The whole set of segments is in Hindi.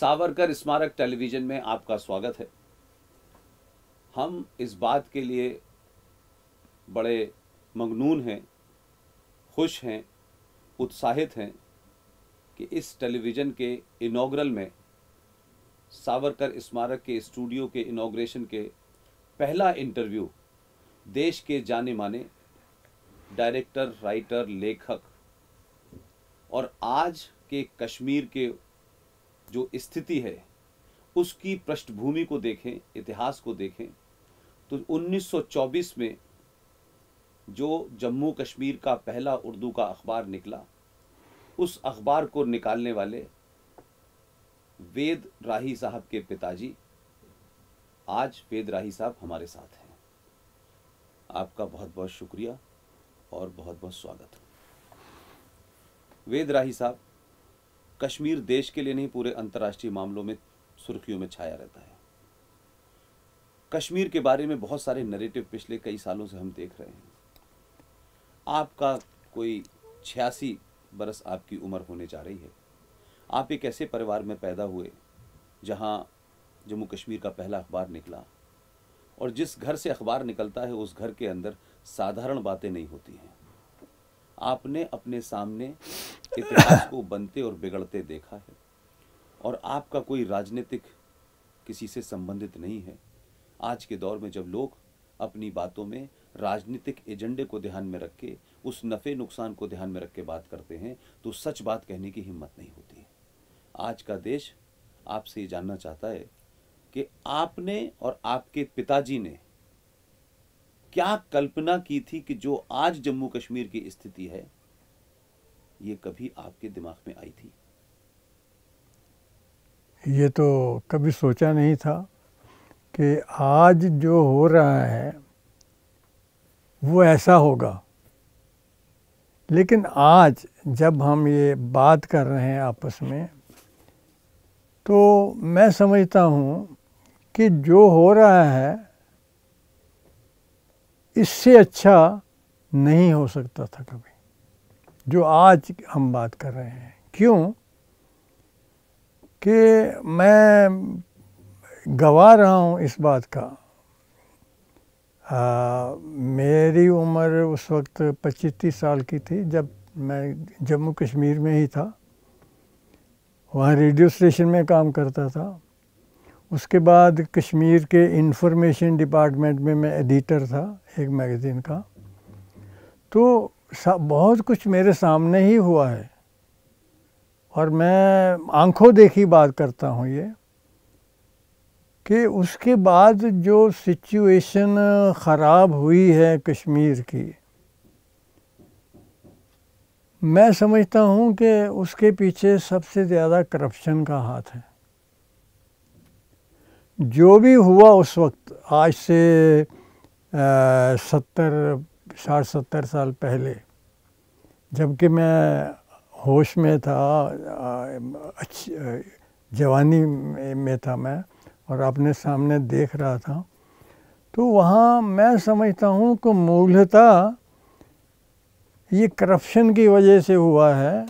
सावरकर स्मारक टेलीविजन में आपका स्वागत है हम इस बात के लिए बड़े मगनून हैं खुश हैं उत्साहित हैं कि इस टेलीविज़न के इनाग्रल में सावरकर स्मारक के स्टूडियो के इनाग्रेशन के पहला इंटरव्यू देश के जाने माने डायरेक्टर राइटर लेखक और आज के कश्मीर के जो स्थिति है उसकी पृष्ठभूमि को देखें इतिहास को देखें तो 1924 में जो जम्मू कश्मीर का पहला उर्दू का अखबार निकला उस अखबार को निकालने वाले वेद राही साहब के पिताजी आज वेद राही साहब हमारे साथ हैं आपका बहुत बहुत शुक्रिया और बहुत बहुत स्वागत वेद राही साहब कश्मीर देश के लिए नहीं पूरे अंतर्राष्ट्रीय मामलों में सुर्खियों में छाया रहता है कश्मीर के बारे में बहुत सारे नरेटिव पिछले कई सालों से हम देख रहे हैं आपका कोई छियासी बरस आपकी उम्र होने जा रही है आप एक ऐसे परिवार में पैदा हुए जहाँ जम्मू कश्मीर का पहला अखबार निकला और जिस घर से अखबार निकलता है उस घर के अंदर साधारण बातें नहीं होती हैं आपने अपने सामने इतिहास को बनते और बिगड़ते देखा है और आपका कोई राजनीतिक किसी से संबंधित नहीं है आज के दौर में जब लोग अपनी बातों में राजनीतिक एजेंडे को ध्यान में रख के उस नफ़े नुकसान को ध्यान में रख के बात करते हैं तो सच बात कहने की हिम्मत नहीं होती आज का देश आपसे ये जानना चाहता है कि आपने और आपके पिताजी ने क्या कल्पना की थी कि जो आज जम्मू कश्मीर की स्थिति है ये कभी आपके दिमाग में आई थी ये तो कभी सोचा नहीं था कि आज जो हो रहा है वो ऐसा होगा लेकिन आज जब हम ये बात कर रहे हैं आपस में तो मैं समझता हूँ कि जो हो रहा है इससे अच्छा नहीं हो सकता था कभी जो आज हम बात कर रहे हैं क्यों कि मैं गवा रहा हूँ इस बात का आ, मेरी उम्र उस वक्त पच्चीस तीस साल की थी जब मैं जम्मू कश्मीर में ही था वहाँ रेडियो स्टेशन में काम करता था उसके बाद कश्मीर के इंफॉर्मेशन डिपार्टमेंट में मैं एडिटर था एक मैगज़ीन का तो बहुत कुछ मेरे सामने ही हुआ है और मैं आंखों देखी बात करता हूँ ये कि उसके बाद जो सिचुएशन ख़राब हुई है कश्मीर की मैं समझता हूँ कि उसके पीछे सबसे ज़्यादा करप्शन का हाथ है जो भी हुआ उस वक्त आज से सत्तर साठ सत्तर साल पहले जबकि मैं होश में था अच्छी जवानी में था मैं और अपने सामने देख रहा था तो वहाँ मैं समझता हूँ कि मूलतः ये करप्शन की वजह से हुआ है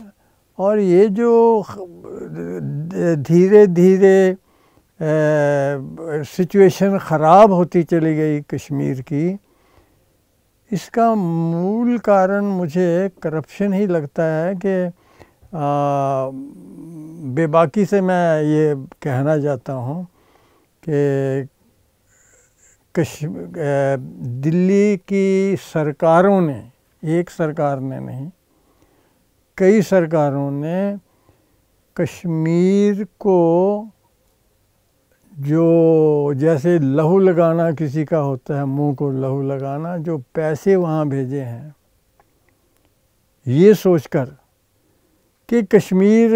और ये जो धीरे धीरे सिचुएशन ख़राब होती चली गई कश्मीर की इसका मूल कारण मुझे करप्शन ही लगता है कि बेबाकी से मैं ये कहना चाहता हूँ कि कश दिल्ली की सरकारों ने एक सरकार ने नहीं कई सरकारों ने कश्मीर को जो जैसे लहू लगाना किसी का होता है मुंह को लहू लगाना जो पैसे वहाँ भेजे हैं ये सोचकर कि कश्मीर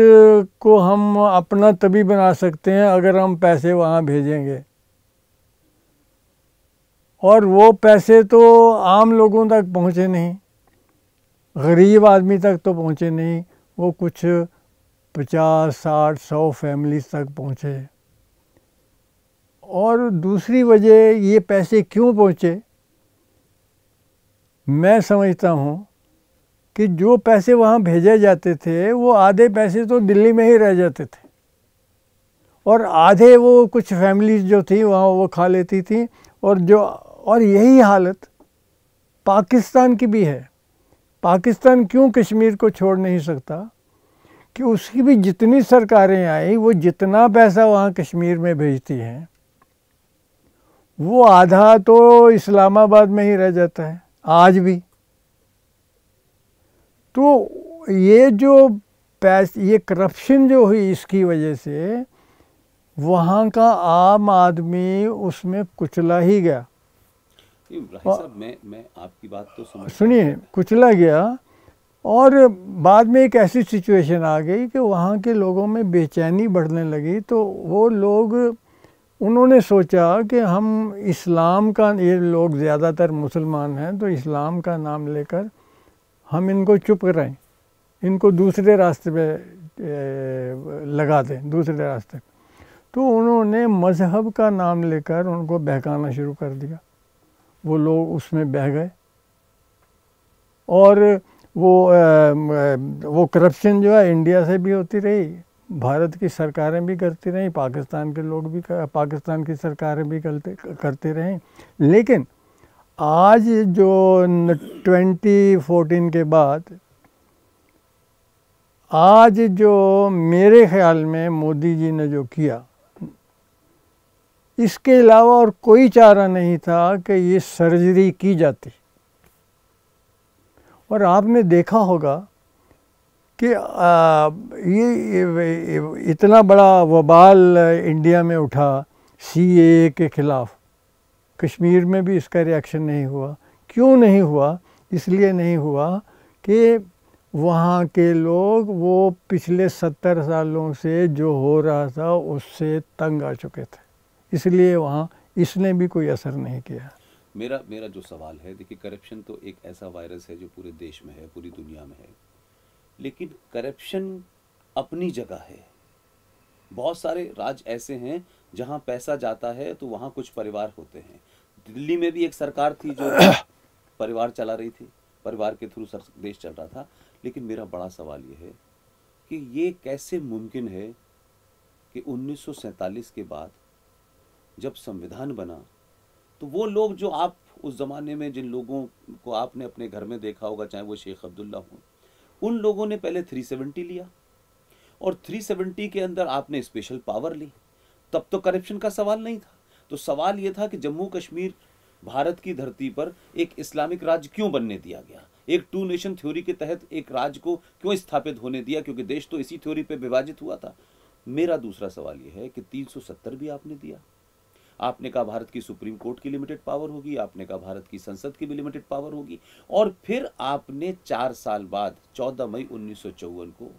को हम अपना तभी बना सकते हैं अगर हम पैसे वहाँ भेजेंगे और वो पैसे तो आम लोगों तक पहुँचे नहीं गरीब आदमी तक तो पहुँचे नहीं वो कुछ पचास साठ सौ फैमिलीज तक पहुँचे और दूसरी वजह ये पैसे क्यों पहुँचे मैं समझता हूँ कि जो पैसे वहाँ भेजे जाते थे वो आधे पैसे तो दिल्ली में ही रह जाते थे और आधे वो कुछ फैमिलीज जो थी वहाँ वो खा लेती थी और जो और यही हालत पाकिस्तान की भी है पाकिस्तान क्यों कश्मीर को छोड़ नहीं सकता कि उसकी भी जितनी सरकारें आई वो जितना पैसा वहाँ कश्मीर में भेजती हैं वो आधा तो इस्लामाबाद में ही रह जाता है आज भी तो ये जो पैस ये करप्शन जो हुई इसकी वजह से वहाँ का आम आदमी उसमें कुचला ही गया साहब मैं मैं आपकी बात तो सुनिए कुचला गया और बाद में एक ऐसी सिचुएशन आ गई कि वहाँ के लोगों में बेचैनी बढ़ने लगी तो वो लोग उन्होंने सोचा कि हम इस्लाम का ये लोग ज़्यादातर मुसलमान हैं तो इस्लाम का नाम लेकर हम इनको चुप कराएं इनको दूसरे रास्ते पे लगा दें दूसरे रास्ते पे तो उन्होंने मज़हब का नाम लेकर उनको बहकाना शुरू कर दिया वो लोग उसमें बह गए और वो वो करप्शन जो है इंडिया से भी होती रही भारत की सरकारें भी करती रहीं पाकिस्तान के लोग भी कर, पाकिस्तान की सरकारें भी करते करते रहें लेकिन आज जो 2014 के बाद आज जो मेरे ख्याल में मोदी जी ने जो किया इसके अलावा और कोई चारा नहीं था कि ये सर्जरी की जाती और आपने देखा होगा कि ये इतना बड़ा वबाल इंडिया में उठा सी ए के ख़िलाफ़ कश्मीर में भी इसका रिएक्शन नहीं हुआ क्यों नहीं हुआ इसलिए नहीं हुआ कि वहाँ के लोग वो पिछले सत्तर सालों से जो हो रहा था उससे तंग आ चुके थे इसलिए वहाँ इसने भी कोई असर नहीं किया मेरा मेरा जो सवाल है देखिए करप्शन तो एक ऐसा वायरस है जो पूरे देश में है पूरी दुनिया में है लेकिन करप्शन अपनी जगह है बहुत सारे राज्य ऐसे हैं जहां पैसा जाता है तो वहां कुछ परिवार होते हैं दिल्ली में भी एक सरकार थी जो परिवार चला रही थी परिवार के थ्रू देश चल रहा था लेकिन मेरा बड़ा सवाल ये है कि ये कैसे मुमकिन है कि 1947 के बाद जब संविधान बना तो वो लोग जो आप उस ज़माने में जिन लोगों को आपने अपने घर में देखा होगा चाहे वो शेख अब्दुल्ला हों उन लोगों ने पहले 370 लिया और 370 के अंदर आपने स्पेशल पावर ली तब तो करप्शन का सवाल नहीं था तो सवाल यह था कि जम्मू कश्मीर भारत की धरती पर एक इस्लामिक राज्य क्यों बनने दिया गया एक टू नेशन थ्योरी के तहत एक राज्य को क्यों स्थापित होने दिया क्योंकि देश तो इसी थ्योरी पर विभाजित हुआ था मेरा दूसरा सवाल यह है कि 370 भी आपने दिया आपने कहा भारत की सुप्रीम कोर्ट की लिमिटेड पावर होगी आपने कहा भारत की संसद की भी लिमिटेड पावर होगी और फिर आपने चार साल बाद चौदह मई उन्नीस को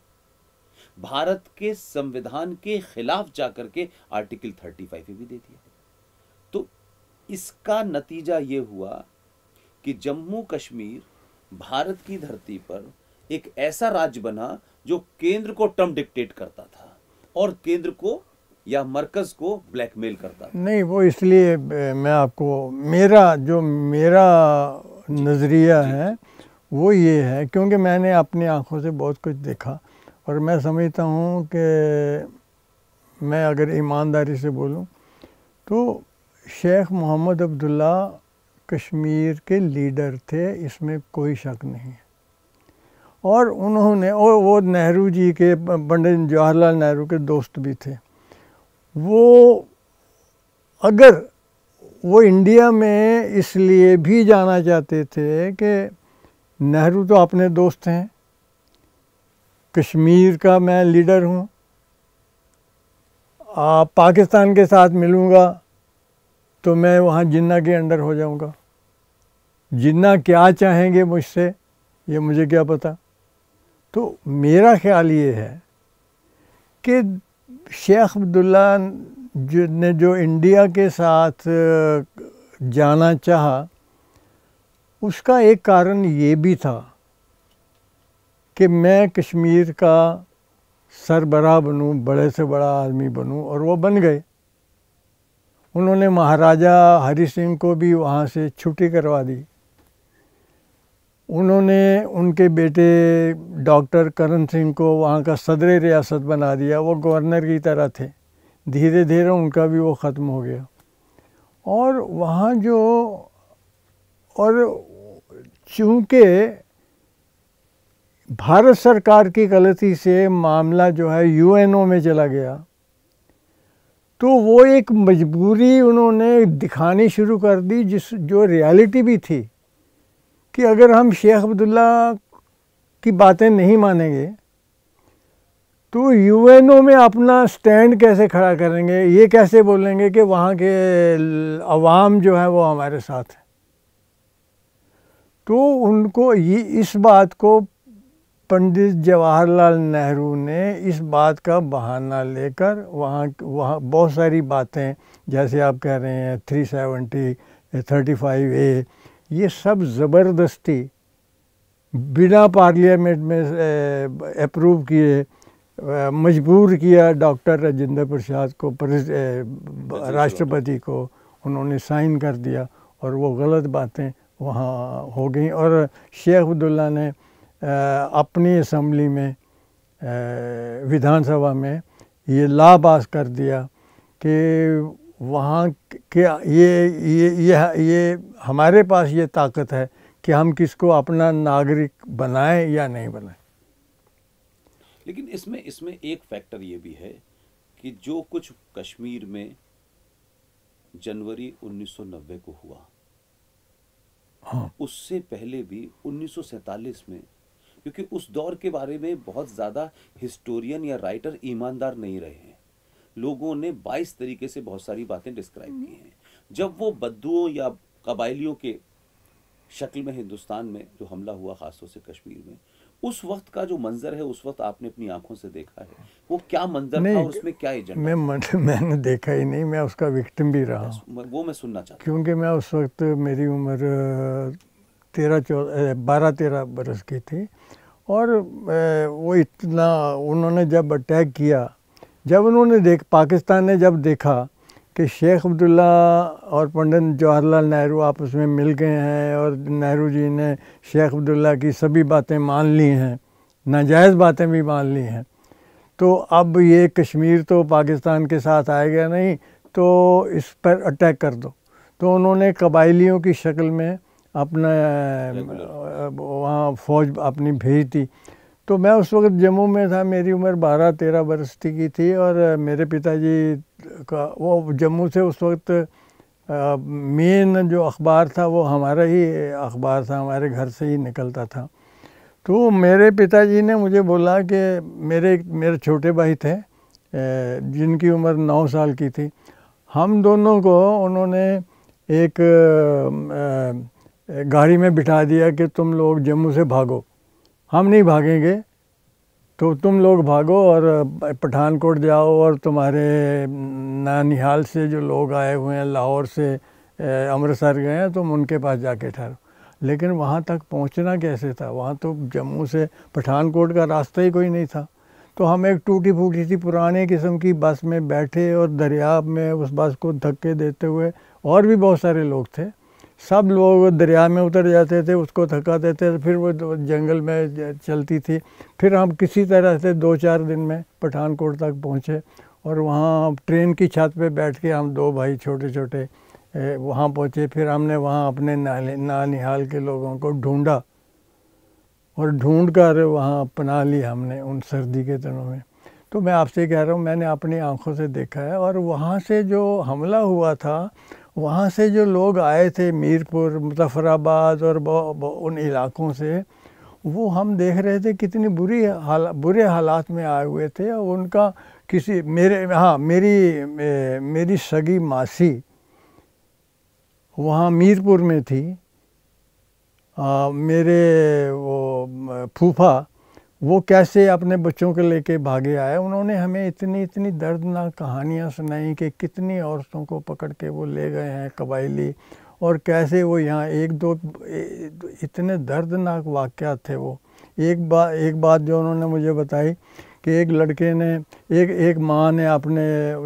भारत के संविधान के खिलाफ जाकर के आर्टिकल 35 फाइव भी दे दिया तो इसका नतीजा यह हुआ कि जम्मू कश्मीर भारत की धरती पर एक ऐसा राज्य बना जो केंद्र को टर्म डिक्टेट करता था और केंद्र को या मरकज को ब्लैकमेल करता था नहीं वो इसलिए मैं आपको मेरा जो मेरा नज़रिया है वो ये है क्योंकि मैंने अपनी आँखों से बहुत कुछ देखा और मैं समझता हूँ कि मैं अगर ईमानदारी से बोलूँ तो शेख मोहम्मद अब्दुल्ला कश्मीर के लीडर थे इसमें कोई शक नहीं और उन्होंने और वो नेहरू जी के पंडित जवाहरलाल नेहरू के दोस्त भी थे वो अगर वो इंडिया में इसलिए भी जाना चाहते थे कि नेहरू तो अपने दोस्त हैं कश्मीर का मैं लीडर हूँ आप पाकिस्तान के साथ मिलूँगा तो मैं वहाँ जिन्ना के अंडर हो जाऊँगा जिन्ना क्या चाहेंगे मुझसे ये मुझे क्या पता तो मेरा ख्याल ये है कि शेख अब्दुल्ला ने जो इंडिया के साथ जाना चाहा उसका एक कारण ये भी था कि मैं कश्मीर का सरबराह बनूं बड़े से बड़ा आदमी बनूं और वो बन गए उन्होंने महाराजा हरी सिंह को भी वहाँ से छुट्टी करवा दी उन्होंने उनके बेटे डॉक्टर करण सिंह को वहाँ का सदर रियासत बना दिया वो गवर्नर की तरह थे धीरे धीरे उनका भी वो ख़त्म हो गया और वहाँ जो और चूँकि भारत सरकार की गलती से मामला जो है यूएनओ में चला गया तो वो एक मजबूरी उन्होंने दिखानी शुरू कर दी जिस जो रियलिटी भी थी कि अगर हम शेख अब्दुल्ला की बातें नहीं मानेंगे तो यूएनओ में अपना स्टैंड कैसे खड़ा करेंगे ये कैसे बोलेंगे कि वहाँ के अवाम जो है वो हमारे साथ है तो उनको ये इस बात को पंडित जवाहरलाल नेहरू ने इस बात का बहाना लेकर वहाँ वहाँ बहुत सारी बातें जैसे आप कह रहे हैं three seventy thirty five A ये सब ज़बरदस्ती बिना पार्लियामेंट में अप्रूव किए मजबूर किया डॉक्टर राजेंद्र प्रसाद को राष्ट्रपति को उन्होंने साइन कर दिया और वो गलत बातें वहाँ हो गई और शेख अब्दुल्ला ने अपनी असम्बली में विधानसभा में ये ला पास कर दिया कि वहाँ के ये ये ये ये हमारे पास ये ताकत है कि हम किसको अपना नागरिक बनाएं या नहीं बनाएं लेकिन इसमें इसमें एक फैक्टर ये भी है कि जो कुछ कश्मीर में जनवरी 1990 को हुआ हाँ। उससे पहले भी 1947 में क्योंकि उस दौर के बारे में बहुत ज़्यादा हिस्टोरियन या राइटर ईमानदार नहीं रहे लोगों ने 22 तरीके से बहुत सारी बातें डिस्क्राइब हम्म। की हैं जब वो बद्दुओं या कबायलियों के शक्ल में हिंदुस्तान में जो हमला हुआ खासतौर से कश्मीर में उस वक्त का जो मंजर है उस वक्त आपने अपनी आंखों से देखा है वो क्या मंजर था और उसमें क्या एजेंडा मैं मैंने देखा ही नहीं मैं उसका विक्टिम भी रहा वो मैं सुनना चाहता क्योंकि मैं उस वक्त मेरी उम्र तेरह चौदह बारह तेरह बरस की थी और वो इतना उन्होंने जब अटैक किया जब उन्होंने देख पाकिस्तान ने जब देखा कि शेख अब्दुल्ला और पंडित जवाहरलाल नेहरू आपस में मिल गए हैं और नेहरू जी ने शेख अब्दुल्ला की सभी बातें मान ली हैं नाजायज़ बातें भी मान ली हैं तो अब ये कश्मीर तो पाकिस्तान के साथ आएगा नहीं तो इस पर अटैक कर दो तो उन्होंने कबायलियों की शक्ल में अपना वहाँ फ़ौज अपनी भेज दी तो मैं उस वक्त जम्मू में था मेरी उम्र बारह तेरह बरस की थी और मेरे पिताजी का वो जम्मू से उस वक्त मेन जो अखबार था वो हमारा ही अखबार था हमारे घर से ही निकलता था तो मेरे पिताजी ने मुझे बोला कि मेरे मेरे छोटे भाई थे जिनकी उम्र नौ साल की थी हम दोनों को उन्होंने एक गाड़ी में बिठा दिया कि तुम लोग जम्मू से भागो हम नहीं भागेंगे तो तुम लोग भागो और पठानकोट जाओ और तुम्हारे नानिहाल से जो लोग आए हुए हैं लाहौर से अमृतसर गए हैं तुम उनके पास जाके ठहरो लेकिन वहाँ तक पहुँचना कैसे था वहाँ तो जम्मू से पठानकोट का रास्ता ही कोई नहीं था तो हम एक टूटी फूटी सी पुराने किस्म की बस में बैठे और दरिया में उस बस को धक्के देते हुए और भी बहुत सारे लोग थे सब लोग दरिया में उतर जाते थे उसको थका देते थे फिर वो जंगल में चलती थी फिर हम किसी तरह से दो चार दिन में पठानकोट तक पहुँचे और वहाँ ट्रेन की छत पे बैठ के हम दो भाई छोटे छोटे वहाँ पहुँचे फिर हमने वहाँ अपने नानिहाल के लोगों को ढूंढा और ढूंढ कर वहाँ पना ली हमने उन सर्दी के दिनों में तो मैं आपसे कह रहा हूँ मैंने अपनी आँखों से देखा है और वहाँ से जो हमला हुआ था वहाँ से जो लोग आए थे मीरपुर मुजफ्फराबाद और उन इलाकों से वो हम देख रहे थे कितनी बुरी हाला बुरे हालात में आए हुए थे और उनका किसी मेरे हाँ मेरी मे, मेरी सगी मासी वहाँ मीरपुर में थी आ, मेरे वो फूफा वो कैसे अपने बच्चों के लेके भागे आए उन्होंने हमें इतनी इतनी दर्दनाक कहानियाँ सुनाई कि कितनी औरतों को पकड़ के वो ले गए हैं कबायली और कैसे वो यहाँ एक दो इतने दर्दनाक वाक़ थे वो एक बात एक बात जो उन्होंने मुझे बताई कि एक लड़के ने एक एक माँ ने अपने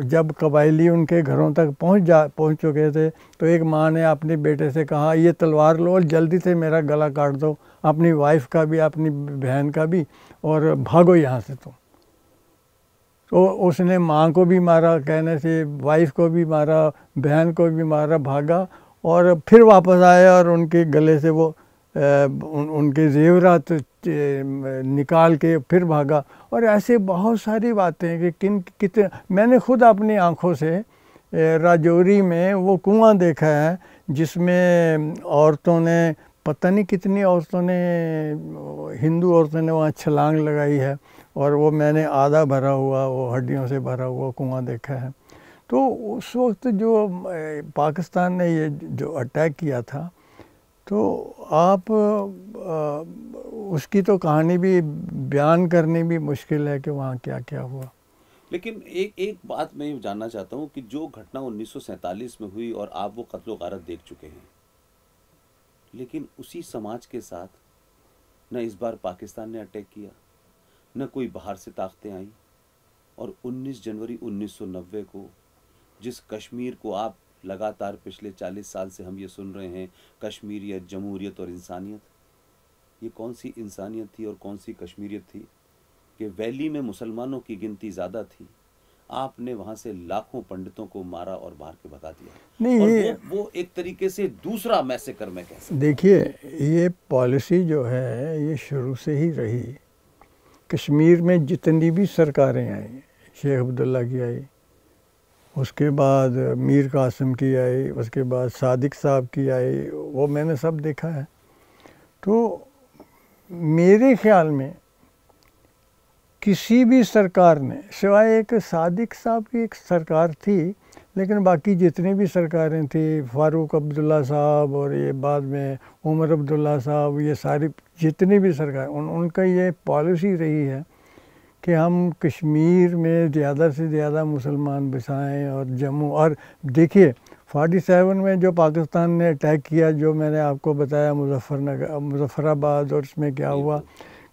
जब कबायली उनके घरों तक पहुँच जा पहुँच चुके थे तो एक माँ ने अपने बेटे से कहा ये तलवार लो और जल्दी से मेरा गला काट दो अपनी वाइफ का भी अपनी बहन का भी और भागो यहाँ से तुम तो उसने माँ को भी मारा कहने से वाइफ को भी मारा बहन को भी मारा भागा और फिर वापस आया और उनके गले से वो उनके जेवरात निकाल के फिर भागा और ऐसे बहुत सारी बातें कि किन कितने मैंने खुद अपनी आँखों से राजौरी में वो कुआं देखा है जिसमें औरतों ने पता नहीं कितनी औरतों ने हिंदू औरतों ने वहाँ छलांग लगाई है और वो मैंने आधा भरा हुआ वो हड्डियों से भरा हुआ कुआं देखा है तो उस वक्त जो पाकिस्तान ने ये जो अटैक किया था तो आप आ, उसकी तो कहानी भी बयान करनी भी मुश्किल है कि वहाँ क्या क्या हुआ लेकिन एक एक बात मैं जानना चाहता हूँ कि जो घटना उन्नीस में हुई और आप वो कत्लो गारत देख चुके हैं लेकिन उसी समाज के साथ न इस बार पाकिस्तान ने अटैक किया न कोई बाहर से ताकतें आई और 19 जनवरी 1990 को जिस कश्मीर को आप लगातार पिछले 40 साल से हम ये सुन रहे हैं कश्मीरियत जमहूरियत और इंसानियत ये कौन सी इंसानियत थी और कौन सी कश्मीरियत थी कि वैली में मुसलमानों की गिनती ज़्यादा थी आपने वहां से लाखों पंडितों को मारा और बाहर के भगा दिया नहीं ये वो, वो एक तरीके से दूसरा मैसेकर मैं कह देखिए ये पॉलिसी जो है ये शुरू से ही रही कश्मीर में जितनी भी सरकारें आई शेख अब्दुल्ला की आई उसके बाद मीर कासम की आई उसके बाद सादिक साहब की आई वो मैंने सब देखा है तो मेरे ख्याल में किसी भी सरकार ने सिवाय एक सादिक साहब की एक सरकार थी लेकिन बाकी जितनी भी सरकारें थी फारूक अब्दुल्ला साहब और ये बाद में उमर अब्दुल्ला साहब ये सारी जितनी भी सरकार उन उनका ये पॉलिसी रही है कि हम कश्मीर में ज़्यादा से ज़्यादा मुसलमान बसाएँ और जम्मू और देखिए सेवन में जो पाकिस्तान ने अटैक किया जो मैंने आपको बताया मुजफ्फरनगर मुजफ्फराबाद और इसमें क्या हुआ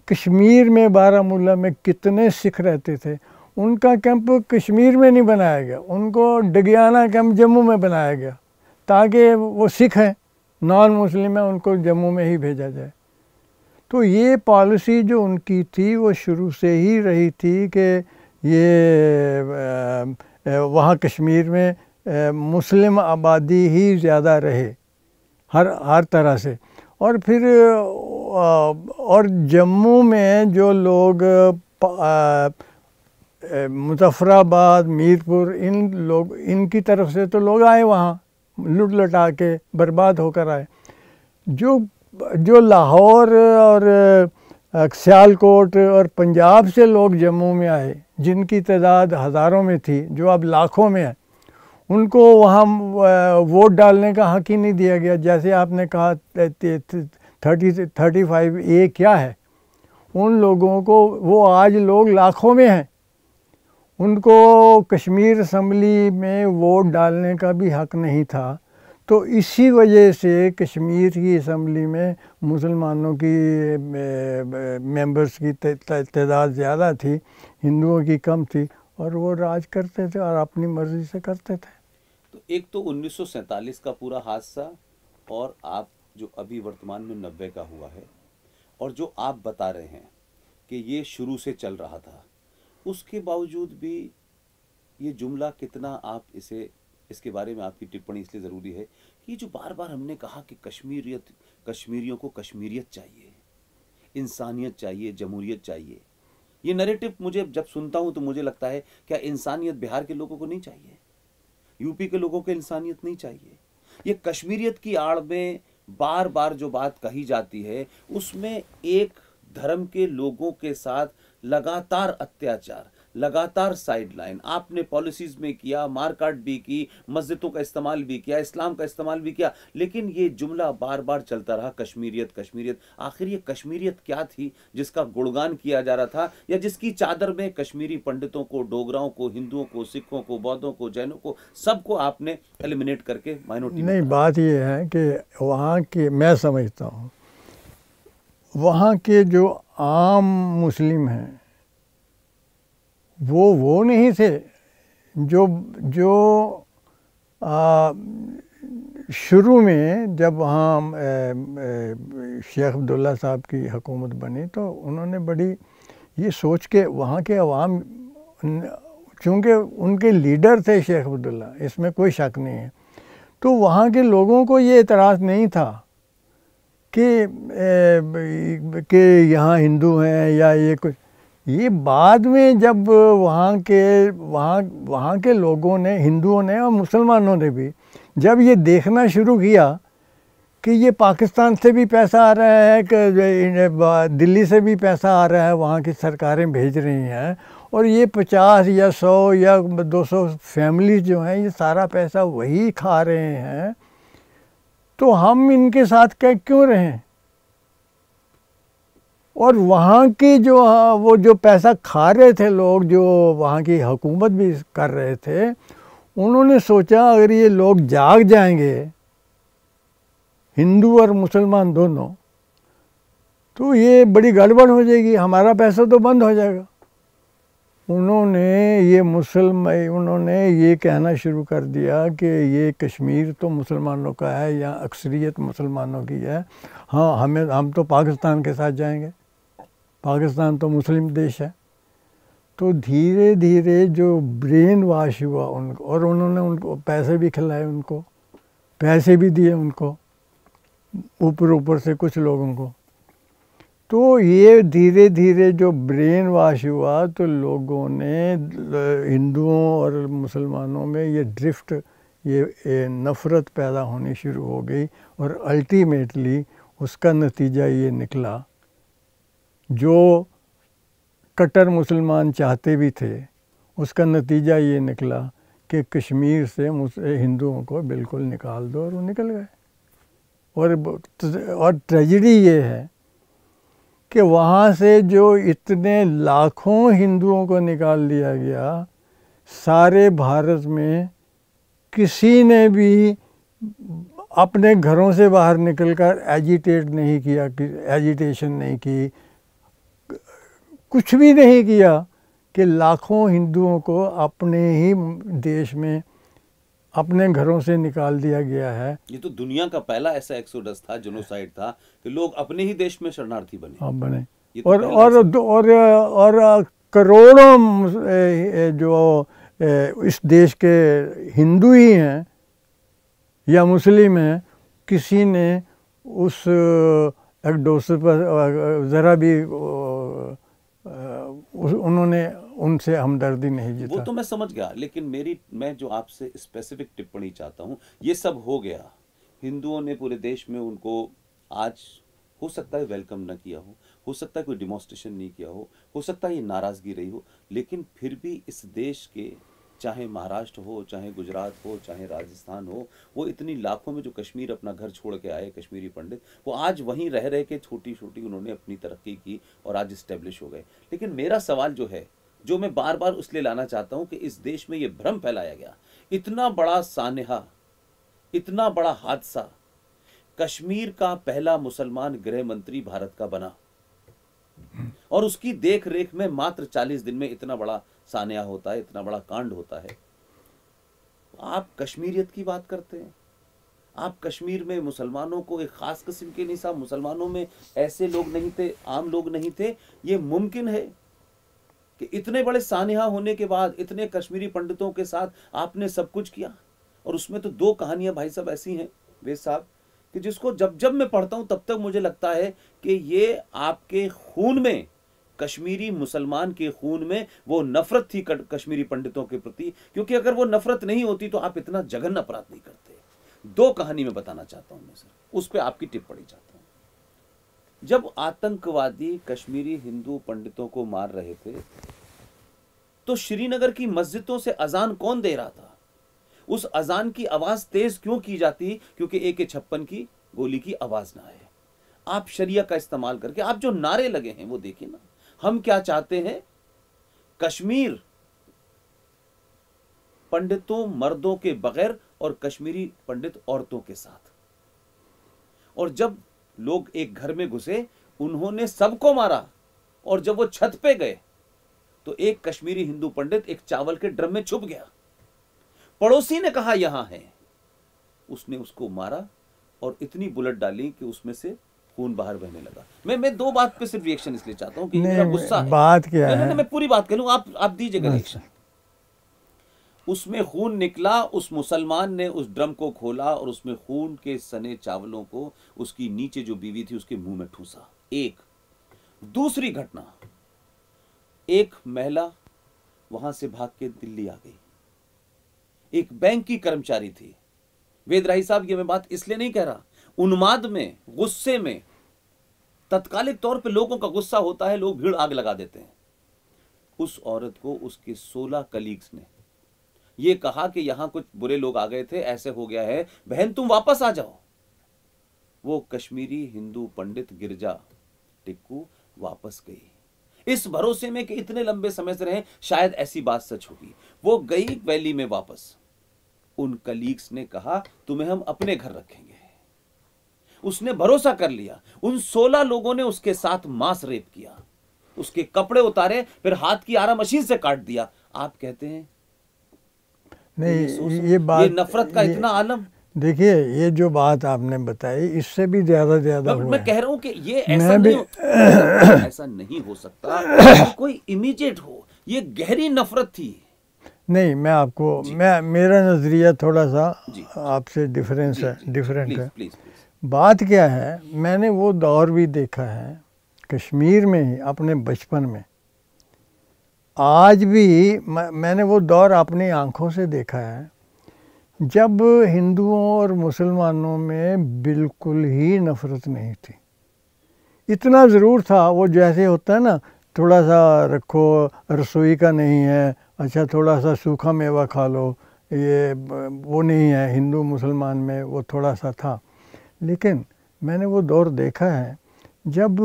कश्मीर में बारामूला में कितने सिख रहते थे उनका कैंप कश्मीर में नहीं बनाया गया उनको डगियाना कैंप जम्मू में बनाया गया ताकि वो सिख हैं नॉन मुस्लिम हैं उनको जम्मू में ही भेजा जाए तो ये पॉलिसी जो उनकी थी वो शुरू से ही रही थी कि ये वहाँ कश्मीर में मुस्लिम आबादी ही ज़्यादा रहे हर हर तरह से और फिर और जम्मू में जो लोग मुजफ्फराबाद मीरपुर इन लोग इनकी तरफ से तो लोग आए वहाँ लुट लुटा के बर्बाद होकर आए जो जो लाहौर और सियालकोट और पंजाब से लोग जम्मू में आए जिनकी तादाद हज़ारों में थी जो अब लाखों में है उनको वहाँ वोट डालने का हक ही नहीं दिया गया जैसे आपने कहा थर्टी थर्टी फाइव ए क्या है उन लोगों को वो आज लोग लाखों में हैं उनको कश्मीर असम्बली में वोट डालने का भी हक नहीं था तो इसी वजह से कश्मीर की असम्बली में मुसलमानों की मेंबर्स की तादाद ज़्यादा थी हिंदुओं की कम थी और वो राज करते थे और अपनी मर्ज़ी से करते थे एक तो उन्नीस का पूरा हादसा और आप जो अभी वर्तमान में नब्बे का हुआ है और जो आप बता रहे हैं कि ये शुरू से चल रहा था उसके बावजूद भी ये जुमला कितना आप इसे इसके बारे में आपकी टिप्पणी इसलिए ज़रूरी है कि जो बार बार हमने कहा कि कश्मीरियत कश्मीरियों को कश्मीरियत चाहिए इंसानियत चाहिए जमहूरियत चाहिए ये नरेटिव मुझे जब सुनता हूँ तो मुझे लगता है क्या इंसानियत बिहार के लोगों को नहीं चाहिए यूपी के लोगों को इंसानियत नहीं चाहिए ये कश्मीरियत की आड़ में बार बार जो बात कही जाती है उसमें एक धर्म के लोगों के साथ लगातार अत्याचार लगातार साइड लाइन आपने पॉलिसीज में किया मारकाट भी की मस्जिदों का इस्तेमाल भी किया इस्लाम का इस्तेमाल भी किया लेकिन ये जुमला बार बार चलता रहा कश्मीरियत कश्मीरियत आखिर ये कश्मीरियत क्या थी जिसका गुणगान किया जा रहा था या जिसकी चादर में कश्मीरी पंडितों को डोगराओं को हिंदुओं को सिखों को बौद्धों को जैनों को सबको आपने एलिमिनेट करके माइनोरिटी नहीं बात यह है कि वहाँ के मैं समझता हूँ वहाँ के जो आम मुस्लिम हैं वो वो नहीं थे जो जो शुरू में जब वहाँ शेख अब्दुल्ला साहब की हकूमत बनी तो उन्होंने बड़ी ये सोच के वहाँ के अवाम चूँकि उनके लीडर थे शेख अब्दुल्ला इसमें कोई शक नहीं है तो वहाँ के लोगों को ये इतराज़ नहीं था कि कि यहाँ हिंदू हैं या ये कुछ ये बाद में जब वहाँ के वहाँ वहाँ के लोगों ने हिंदुओं ने और मुसलमानों ने भी जब ये देखना शुरू किया कि ये पाकिस्तान से भी पैसा आ रहा है कि दिल्ली से भी पैसा आ रहा है वहाँ की सरकारें भेज रही हैं और ये पचास या सौ या दो सौ फैमिली जो हैं ये सारा पैसा वही खा रहे हैं तो हम इनके साथ क्या क्यों रहें और वहाँ की जो हाँ, वो जो पैसा खा रहे थे लोग जो वहाँ की हुकूमत भी कर रहे थे उन्होंने सोचा अगर ये लोग जाग जाएंगे हिंदू और मुसलमान दोनों तो ये बड़ी गड़बड़ हो जाएगी हमारा पैसा तो बंद हो जाएगा उन्होंने ये मुसलमान उन्होंने ये कहना शुरू कर दिया कि ये कश्मीर तो मुसलमानों का है या अक्सरियत मुसलमानों की है हाँ हमें हम तो पाकिस्तान के साथ जाएंगे पाकिस्तान तो मुस्लिम देश है तो धीरे धीरे जो ब्रेन वाश हुआ उनको और उन्होंने उनको पैसे भी खिलाए उनको पैसे भी दिए उनको ऊपर ऊपर से कुछ लोगों को तो ये धीरे धीरे जो ब्रेन वाश हुआ तो लोगों ने हिंदुओं और मुसलमानों में ये ड्रिफ्ट ये, ये नफ़रत पैदा होनी शुरू हो गई और अल्टीमेटली उसका नतीजा ये निकला जो कट्टर मुसलमान चाहते भी थे उसका नतीजा ये निकला कि कश्मीर से हिंदुओं को बिल्कुल निकाल दो और वो निकल गए और और ट्रेजिडी ये है कि वहाँ से जो इतने लाखों हिंदुओं को निकाल दिया गया सारे भारत में किसी ने भी अपने घरों से बाहर निकलकर एजिटेट नहीं किया कि एजिटेशन नहीं की कुछ भी नहीं किया कि लाखों हिंदुओं को अपने ही देश में अपने घरों से निकाल दिया गया है ये तो दुनिया का पहला ऐसा एक्सोडस था जनोसाइड था कि लोग अपने ही देश में शरणार्थी बने हाँ बने तो और और, और और और करोड़ों जो इस देश के हिंदू ही हैं या मुस्लिम हैं किसी ने उस एक डोसे पर ज़रा भी उन्होंने उनसे हमदर्दी नहीं जीता वो तो मैं समझ गया लेकिन मेरी मैं जो आपसे स्पेसिफिक टिप्पणी चाहता हूँ ये सब हो गया हिंदुओं ने पूरे देश में उनको आज हो सकता है वेलकम ना किया हो हो सकता है कोई डिमोस्ट्रेशन नहीं किया हो हो सकता है ये नाराज़गी रही हो लेकिन फिर भी इस देश के चाहे महाराष्ट्र हो चाहे गुजरात हो चाहे राजस्थान हो वो इतनी लाखों में जो कश्मीर अपना घर छोड़ के आए कश्मीरी पंडित वो आज वहीं रह रहे के छोटी छोटी उन्होंने अपनी तरक्की की और आज इस्टेब्लिश हो गए लेकिन मेरा सवाल जो है जो मैं बार बार उस लाना चाहता हूँ कि इस देश में ये भ्रम फैलाया गया इतना बड़ा सानहा इतना बड़ा हादसा कश्मीर का पहला मुसलमान गृह मंत्री भारत का बना और उसकी देख रेख में मात्र चालीस दिन में इतना बड़ा सान्या होता है इतना बड़ा कांड होता है आप कश्मीरियत की बात करते हैं आप कश्मीर में मुसलमानों को एक ख़ास किस्म के नहीं मुसलमानों में ऐसे लोग नहीं थे आम लोग नहीं थे ये मुमकिन है कि इतने बड़े सानिहा होने के बाद इतने कश्मीरी पंडितों के साथ आपने सब कुछ किया और उसमें तो दो कहानियां भाई साहब ऐसी हैं वे साहब कि जिसको जब जब मैं पढ़ता हूं तब तक मुझे लगता है कि ये आपके खून में कश्मीरी मुसलमान के खून में वो नफरत थी कश्मीरी पंडितों के प्रति क्योंकि अगर वो नफरत नहीं होती तो आप इतना जघन अपराध नहीं करते दो कहानी में बताना चाहता हूं मैं सर उस पर आपकी टिप्पणी चाहता हूं जब आतंकवादी कश्मीरी हिंदू पंडितों को मार रहे थे तो श्रीनगर की मस्जिदों से अजान कौन दे रहा था उस अजान की आवाज तेज क्यों की जाती क्योंकि एक छप्पन की गोली की आवाज ना आए आप शरिया का इस्तेमाल करके आप जो नारे लगे हैं वो देखिए ना हम क्या चाहते हैं कश्मीर पंडितों मर्दों के बगैर और कश्मीरी पंडित औरतों के साथ और जब लोग एक घर में घुसे उन्होंने सबको मारा और जब वो छत पे गए तो एक कश्मीरी हिंदू पंडित एक चावल के ड्रम में छुप गया पड़ोसी ने कहा यहां है उसने उसको मारा और इतनी बुलेट डाली कि उसमें से खून बाहर बहने लगा मैं मैं दो बात पे सिर्फ रिएक्शन इसलिए चाहता हूँ कि मेरा गुस्सा बात क्या है मैं पूरी बात करूँ आप आप दीजिएगा रिएक्शन उसमें खून निकला उस मुसलमान ने उस ड्रम को खोला और उसमें खून के सने चावलों को उसकी नीचे जो बीवी थी उसके मुंह में ठूसा एक दूसरी घटना एक महिला वहां से भाग के दिल्ली आ गई एक बैंक की कर्मचारी थी वेद राही साहब ये मैं बात इसलिए नहीं कह रहा उन्माद में गुस्से में तत्कालिक तौर पे लोगों का गुस्सा होता है लोग भीड़ आग लगा देते हैं उस औरत को उसके सोलह कलीग्स ने यह कहा कि यहां कुछ बुरे लोग आ गए थे ऐसे हो गया है बहन तुम वापस आ जाओ वो कश्मीरी हिंदू पंडित गिरजा टिक्कू वापस गई इस भरोसे में कि इतने लंबे समय से रहे शायद ऐसी बात सच होगी वो गई वैली में वापस उन कलीग्स ने कहा तुम्हें हम अपने घर रखेंगे उसने भरोसा कर लिया उन सोलह लोगों ने उसके साथ मांस रेप किया उसके कपड़े उतारे फिर हाथ की आरा मशीन से काट दिया आप कहते हैं नहीं ये बात ये नफरत का ये, इतना आलम देखिए ये जो बात आपने बताई इससे भी ज्यादा ज्यादा मैं कह रहा हूँ कि ये ऐसा नहीं ऐसा नहीं हो सकता कोई इमीडिएट हो ये गहरी नफरत थी नहीं मैं आपको मैं मेरा नज़रिया थोड़ा सा आपसे डिफरेंस है डिफरेंट है प्लीज, प्लीज, बात क्या है मैंने वो दौर भी देखा है कश्मीर में ही अपने बचपन में आज भी मैंने वो दौर अपनी आँखों से देखा है जब हिंदुओं और मुसलमानों में बिल्कुल ही नफ़रत नहीं थी इतना ज़रूर था वो जैसे होता है ना थोड़ा सा रखो रसोई का नहीं है अच्छा थोड़ा सा सूखा मेवा खा लो ये वो नहीं है हिंदू मुसलमान में वो थोड़ा सा था लेकिन मैंने वो दौर देखा है जब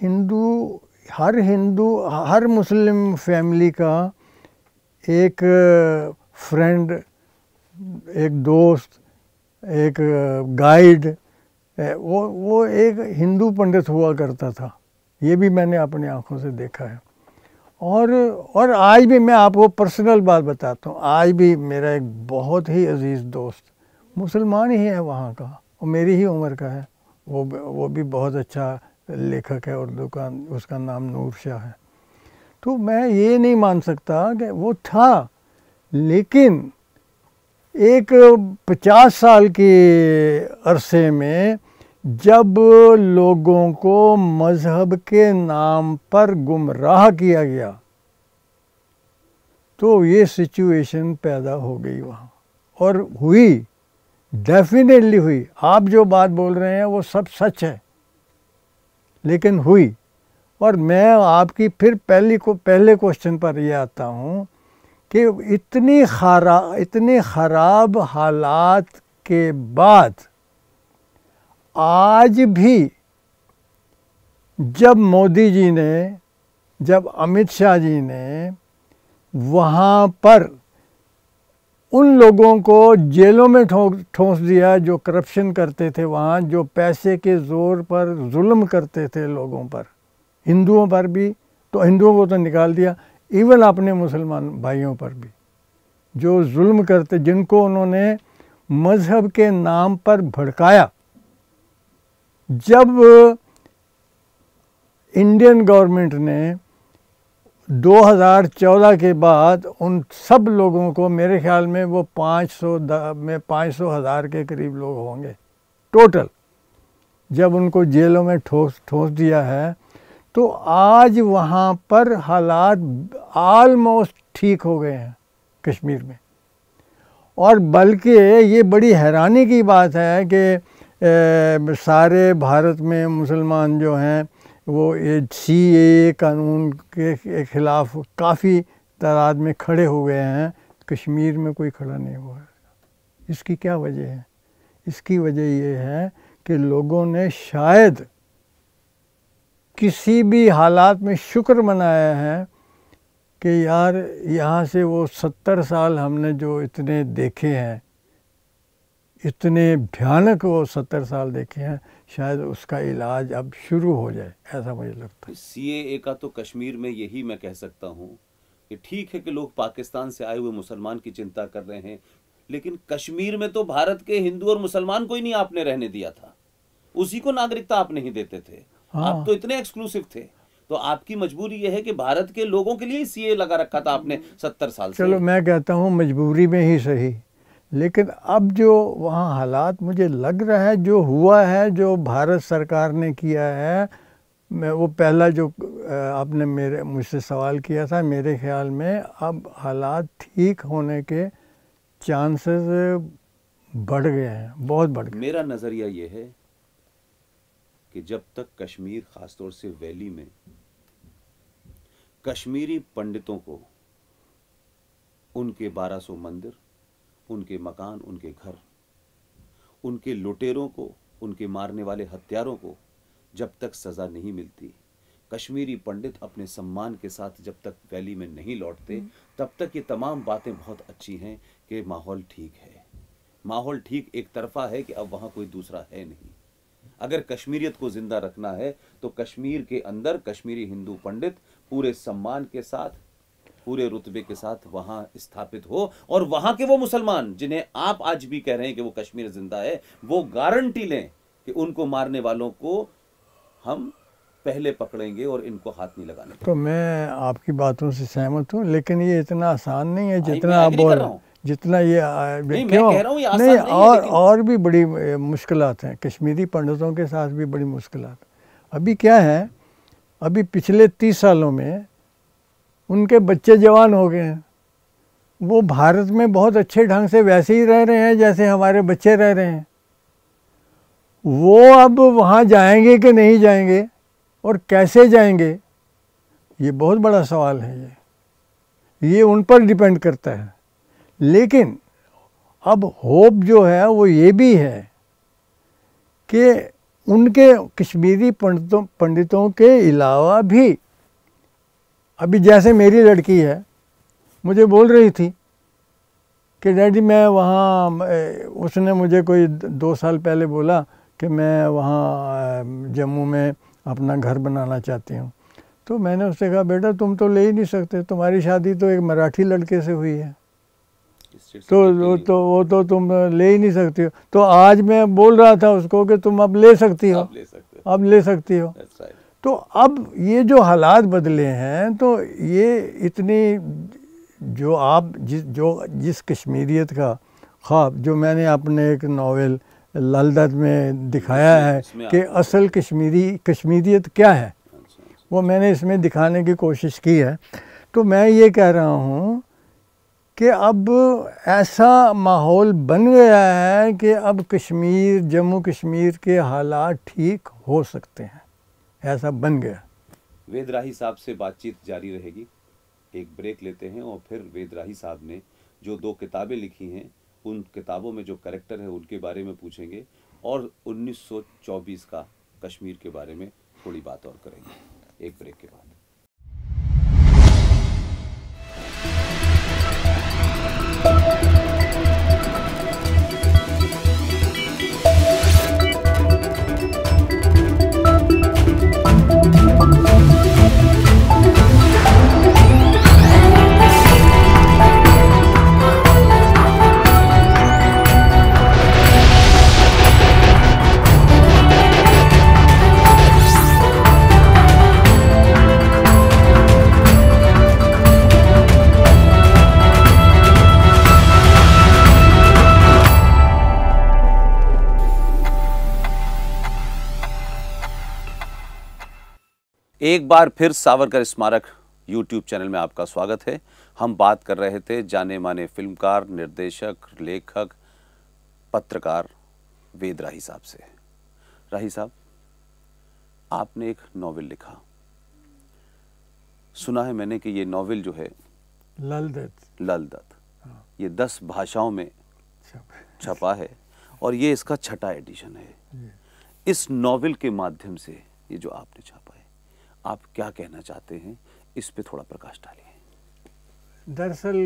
हिंदू हर हिंदू हर मुस्लिम फैमिली का एक फ्रेंड एक दोस्त एक गाइड वो वो एक हिंदू पंडित हुआ करता था ये भी मैंने अपनी आँखों से देखा है और और आज भी मैं आपको पर्सनल बात बताता हूँ आज भी मेरा एक बहुत ही अजीज़ दोस्त मुसलमान ही है वहाँ का वो मेरी ही उम्र का है वो वो भी बहुत अच्छा लेखक है उर्दू का उसका नाम नूर शाह है तो मैं ये नहीं मान सकता कि वो था लेकिन एक पचास साल के अरसे में जब लोगों को मज़हब के नाम पर गुमराह किया गया तो ये सिचुएशन पैदा हो गई वहाँ और हुई डेफिनेटली हुई आप जो बात बोल रहे हैं वो सब सच है लेकिन हुई और मैं आपकी फिर पहली को पहले क्वेश्चन पर ये आता हूँ कि इतनी खरा इतने ख़राब हालात के बाद आज भी जब मोदी जी ने जब अमित शाह जी ने वहाँ पर उन लोगों को जेलों में ठोंस दिया जो करप्शन करते थे वहाँ जो पैसे के ज़ोर पर जुल्म करते थे लोगों पर हिंदुओं पर भी तो हिंदुओं को तो निकाल दिया इवन अपने मुसलमान भाइयों पर भी जो जुल्म करते जिनको उन्होंने मज़हब के नाम पर भड़काया जब इंडियन गवर्नमेंट ने 2014 के बाद उन सब लोगों को मेरे ख्याल में वो 500 में 500 हज़ार के करीब लोग होंगे टोटल जब उनको जेलों में ठोस ठोस दिया है तो आज वहाँ पर हालात आलमोस्ट ठीक हो गए हैं कश्मीर में और बल्कि ये बड़ी हैरानी की बात है कि ए, सारे भारत में मुसलमान जो हैं वो सी ए कानून के ख़िलाफ़ काफ़ी तादाद में खड़े हो गए हैं कश्मीर में कोई खड़ा नहीं हुआ है इसकी क्या वजह है इसकी वजह ये है कि लोगों ने शायद किसी भी हालात में शुक्र मनाया है कि यार यहाँ से वो सत्तर साल हमने जो इतने देखे हैं इतने भयानक वो सत्तर साल देखे हैं शायद उसका इलाज अब शुरू हो जाए ऐसा मुझे लगता है सी का तो कश्मीर में यही मैं कह सकता हूँ कि ठीक है कि लोग पाकिस्तान से आए हुए मुसलमान की चिंता कर रहे हैं लेकिन कश्मीर में तो भारत के हिंदू और मुसलमान को ही नहीं आपने रहने दिया था उसी को नागरिकता आप नहीं देते थे हाँ। आप तो इतने एक्सक्लूसिव थे तो आपकी मजबूरी यह है कि भारत के लोगों के लिए सीए लगा रखा था आपने सत्तर साल चलो से। मैं कहता हूँ मजबूरी में ही सही लेकिन अब जो वहाँ हालात मुझे लग रहा है जो हुआ है जो भारत सरकार ने किया है मैं वो पहला जो आपने मेरे मुझसे सवाल किया था मेरे ख्याल में अब हालात ठीक होने के चांसेस बढ़ गए हैं बहुत बढ़ गए मेरा नज़रिया ये है कि जब तक कश्मीर ख़ासतौर से वैली में कश्मीरी पंडितों को उनके 1200 मंदिर उनके मकान उनके घर उनके लुटेरों को उनके मारने वाले हत्यारों को जब तक सज़ा नहीं मिलती कश्मीरी पंडित अपने सम्मान के साथ जब तक वैली में नहीं लौटते हम्म। तब तक ये तमाम बातें बहुत अच्छी हैं कि माहौल ठीक है माहौल ठीक एक तरफा है कि अब वहाँ कोई दूसरा है नहीं अगर कश्मीरियत को ज़िंदा रखना है तो कश्मीर के अंदर कश्मीरी हिंदू पंडित पूरे सम्मान के साथ पूरे रुतबे के साथ वहां स्थापित हो और वहां के वो मुसलमान जिन्हें आप आज भी कह रहे हैं कि वो कश्मीर जिंदा है वो गारंटी लें कि उनको मारने वालों को हम पहले पकड़ेंगे और इनको हाथ नहीं लगाने तो मैं आपकी बातों से सहमत हूँ लेकिन ये इतना आसान नहीं है जितना आप बोल रहे जितना ये नहीं, क्यों मैं नहीं, नहीं और लेकिन... और भी बड़ी मुश्किल हैं कश्मीरी पंडितों के साथ भी बड़ी मुश्किल अभी क्या है अभी पिछले तीस सालों में उनके बच्चे जवान हो गए हैं वो भारत में बहुत अच्छे ढंग से वैसे ही रह रहे हैं जैसे हमारे बच्चे रह रहे हैं वो अब वहाँ जाएंगे कि नहीं जाएंगे और कैसे जाएंगे ये बहुत बड़ा सवाल है ये ये उन पर डिपेंड करता है लेकिन अब होप जो है वो ये भी है कि उनके कश्मीरी पंडितों पंडितों के अलावा भी अभी जैसे मेरी लड़की है मुझे बोल रही थी कि डैडी मैं वहाँ उसने मुझे कोई दो साल पहले बोला कि मैं वहाँ जम्मू में अपना घर बनाना चाहती हूँ तो मैंने उससे कहा बेटा तुम तो ले ही नहीं सकते तुम्हारी शादी तो एक मराठी लड़के से हुई है तो वो तो वो तो तुम ले ही नहीं सकती हो तो आज मैं बोल रहा था उसको कि तुम अब ले सकती हो अब ले सकती हो तो अब ये जो हालात बदले हैं तो ये इतनी जो आप जिस जो जिस कश्मीरियत का ख्वाब जो मैंने अपने एक नावल लालदत में दिखाया है कि असल कश्मीरी कश्मीरियत क्या है वो मैंने इसमें दिखाने की कोशिश की है तो मैं ये कह रहा हूँ कि अब ऐसा माहौल बन गया है कि अब कश्मीर जम्मू कश्मीर के हालात ठीक हो सकते हैं ऐसा बन गया वेदराही साहब से बातचीत जारी रहेगी एक ब्रेक लेते हैं और फिर वेदराही साहब ने जो दो किताबें लिखी हैं उन किताबों में जो करेक्टर है उनके बारे में पूछेंगे और 1924 का कश्मीर के बारे में थोड़ी बात और करेंगे एक ब्रेक के बाद Thank you. एक बार फिर सावरकर स्मारक यूट्यूब चैनल में आपका स्वागत है हम बात कर रहे थे जाने माने फिल्मकार निर्देशक लेखक पत्रकार वेद राही साहब से राही साहब आपने एक नॉवेल लिखा सुना है मैंने कि ये नॉवेल जो है लल दत्त लल दत्त हाँ। ये दस भाषाओं में छपा है और ये इसका छठा एडिशन है इस नॉवेल के माध्यम से ये जो आपने छापा आप क्या कहना चाहते हैं इस पे थोड़ा प्रकाश डालिए दरअसल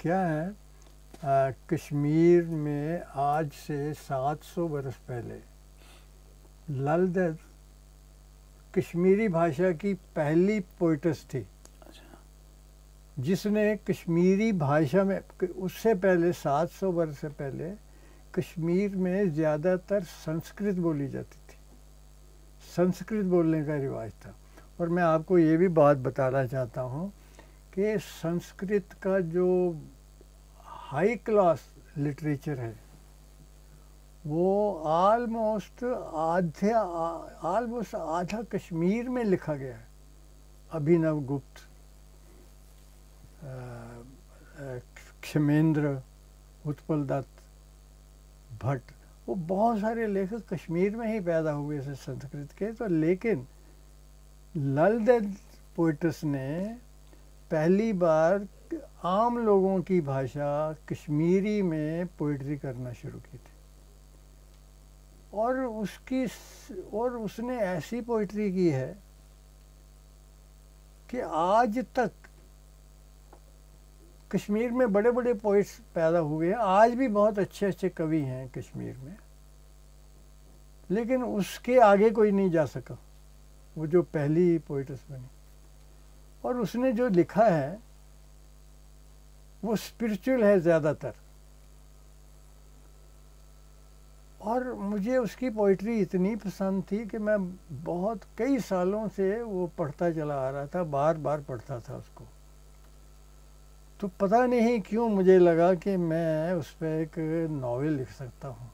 क्या है आ, कश्मीर में आज से 700 बरस पहले लल दत्त कश्मीरी भाषा की पहली पोइटस थी अच्छा। जिसने कश्मीरी भाषा में उससे पहले 700 वर्ष से पहले कश्मीर में ज़्यादातर संस्कृत बोली जाती थी संस्कृत बोलने का रिवाज था और मैं आपको ये भी बात बताना चाहता हूँ कि संस्कृत का जो हाई क्लास लिटरेचर है वो आलमोस्ट आधे आलमोस्ट आधा कश्मीर में लिखा गया है अभिनव गुप्त क्षमेंद्र उत्पल दत्त भट्ट वो बहुत सारे लेखक कश्मीर में ही पैदा हुए थे संस्कृत के तो लेकिन दत्त पोइट्स ने पहली बार आम लोगों की भाषा कश्मीरी में पोइट्री करना शुरू की थी और उसकी और उसने ऐसी पोइट्री की है कि आज तक कश्मीर में बड़े बड़े पोइट्स पैदा हुए हैं आज भी बहुत अच्छे अच्छे कवि हैं कश्मीर में लेकिन उसके आगे कोई नहीं जा सका वो जो पहली पोइट्रस बनी और उसने जो लिखा है वो स्पिरिचुअल है ज़्यादातर और मुझे उसकी पोइट्री इतनी पसंद थी कि मैं बहुत कई सालों से वो पढ़ता चला आ रहा था बार बार पढ़ता था उसको तो पता नहीं क्यों मुझे लगा कि मैं उस पर एक नावल लिख सकता हूँ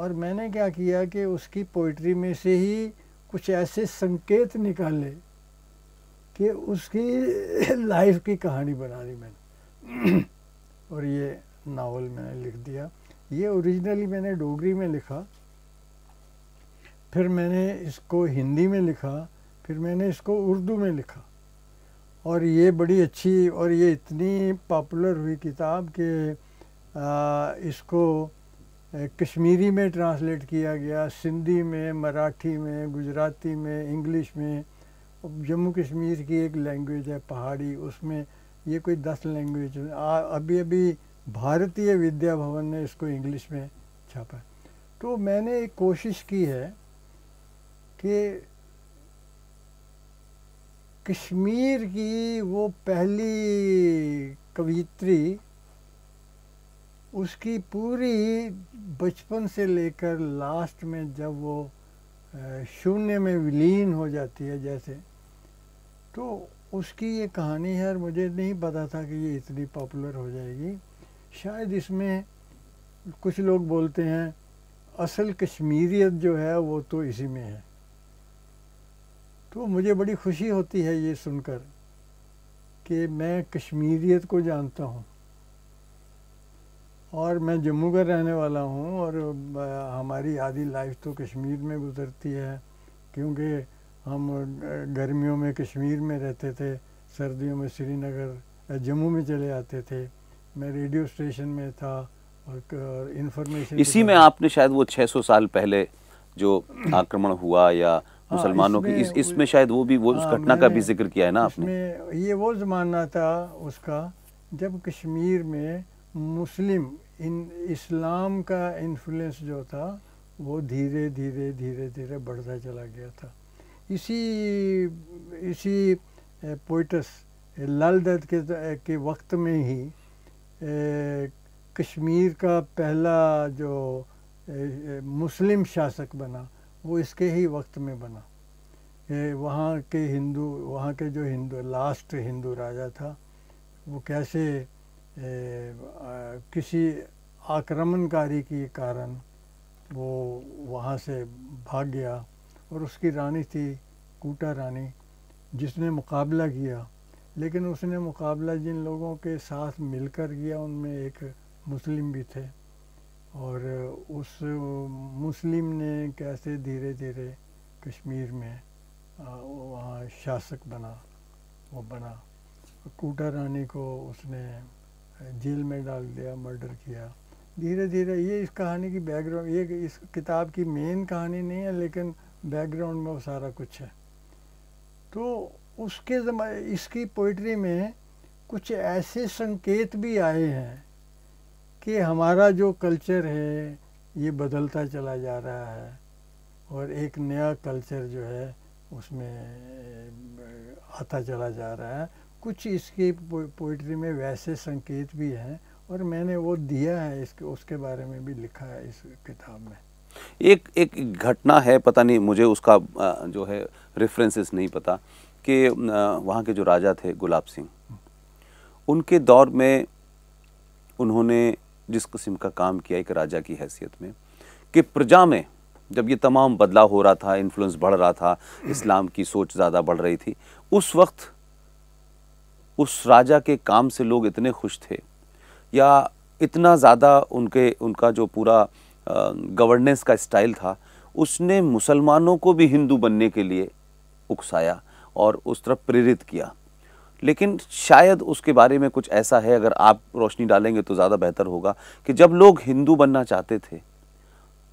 और मैंने क्या किया कि उसकी पोइट्री में से ही कुछ ऐसे संकेत निकाले कि उसकी लाइफ की कहानी बना ली मैंने और ये नावल मैंने लिख दिया ये ओरिजिनली मैंने डोगरी में लिखा फिर मैंने इसको हिंदी में लिखा फिर मैंने इसको उर्दू में लिखा और ये बड़ी अच्छी और ये इतनी पॉपुलर हुई किताब कि इसको कश्मीरी में ट्रांसलेट किया गया सिंधी में मराठी में गुजराती में इंग्लिश में जम्मू कश्मीर की एक लैंग्वेज है पहाड़ी उसमें ये कोई दस लैंग्वेज अभी अभी भारतीय विद्या भवन ने इसको इंग्लिश में छापा तो मैंने एक कोशिश की है कि कश्मीर की वो पहली कवित्री उसकी पूरी बचपन से लेकर लास्ट में जब वो शून्य में विलीन हो जाती है जैसे तो उसकी ये कहानी है और मुझे नहीं पता था कि ये इतनी पॉपुलर हो जाएगी शायद इसमें कुछ लोग बोलते हैं असल कश्मीरियत जो है वो तो इसी में है तो मुझे बड़ी खुशी होती है ये सुनकर कि मैं कश्मीरियत को जानता हूँ और मैं जम्मू का रहने वाला हूँ और हमारी आधी लाइफ तो कश्मीर में गुजरती है क्योंकि हम गर्मियों में कश्मीर में रहते थे सर्दियों में श्रीनगर जम्मू में चले आते थे मैं रेडियो स्टेशन में था और इन्फॉर्मेशन इसी में आपने शायद वो 600 साल पहले जो आक्रमण हुआ या हाँ, मुसलमानों की इस इसमें शायद वो भी वो उस हाँ, घटना का भी जिक्र किया है ना आपने ये वो ज़माना था उसका जब कश्मीर में मुस्लिम इन इस्लाम का इन्फ्लुएंस जो था वो धीरे धीरे धीरे धीरे बढ़ता चला गया था इसी इसी पोइटस लाल दर्द के के वक्त में ही ए, कश्मीर का पहला जो ए, मुस्लिम शासक बना वो इसके ही वक्त में बना ए, वहाँ के हिंदू वहाँ के जो हिंदू लास्ट हिंदू राजा था वो कैसे किसी आक्रमणकारी के कारण वो वहाँ से भाग गया और उसकी रानी थी कूटा रानी जिसने मुकाबला किया लेकिन उसने मुकाबला जिन लोगों के साथ मिलकर किया उनमें एक मुस्लिम भी थे और उस मुस्लिम ने कैसे धीरे धीरे कश्मीर में वहाँ शासक बना वो बना कूटा रानी को उसने जेल में डाल दिया मर्डर किया धीरे धीरे ये इस कहानी की बैकग्राउंड ये इस किताब की मेन कहानी नहीं है लेकिन बैकग्राउंड में वो सारा कुछ है तो उसके इसकी पोइट्री में कुछ ऐसे संकेत भी आए हैं कि हमारा जो कल्चर है ये बदलता चला जा रहा है और एक नया कल्चर जो है उसमें आता चला जा रहा है कुछ इसकी पोइट्री में वैसे संकेत भी हैं और मैंने वो दिया है इसके उसके बारे में भी लिखा है इस किताब में एक एक घटना है पता नहीं मुझे उसका जो है रेफरेंसेस नहीं पता कि वहाँ के जो राजा थे गुलाब सिंह उनके दौर में उन्होंने जिस किस्म का काम किया एक राजा की हैसियत में कि प्रजा में जब ये तमाम बदलाव हो रहा था इन्फ्लुएंस बढ़ रहा था इस्लाम की सोच ज़्यादा बढ़ रही थी उस वक्त उस राजा के काम से लोग इतने खुश थे या इतना ज़्यादा उनके उनका जो पूरा गवर्नेंस का स्टाइल था उसने मुसलमानों को भी हिंदू बनने के लिए उकसाया और उस तरफ प्रेरित किया लेकिन शायद उसके बारे में कुछ ऐसा है अगर आप रोशनी डालेंगे तो ज़्यादा बेहतर होगा कि जब लोग हिंदू बनना चाहते थे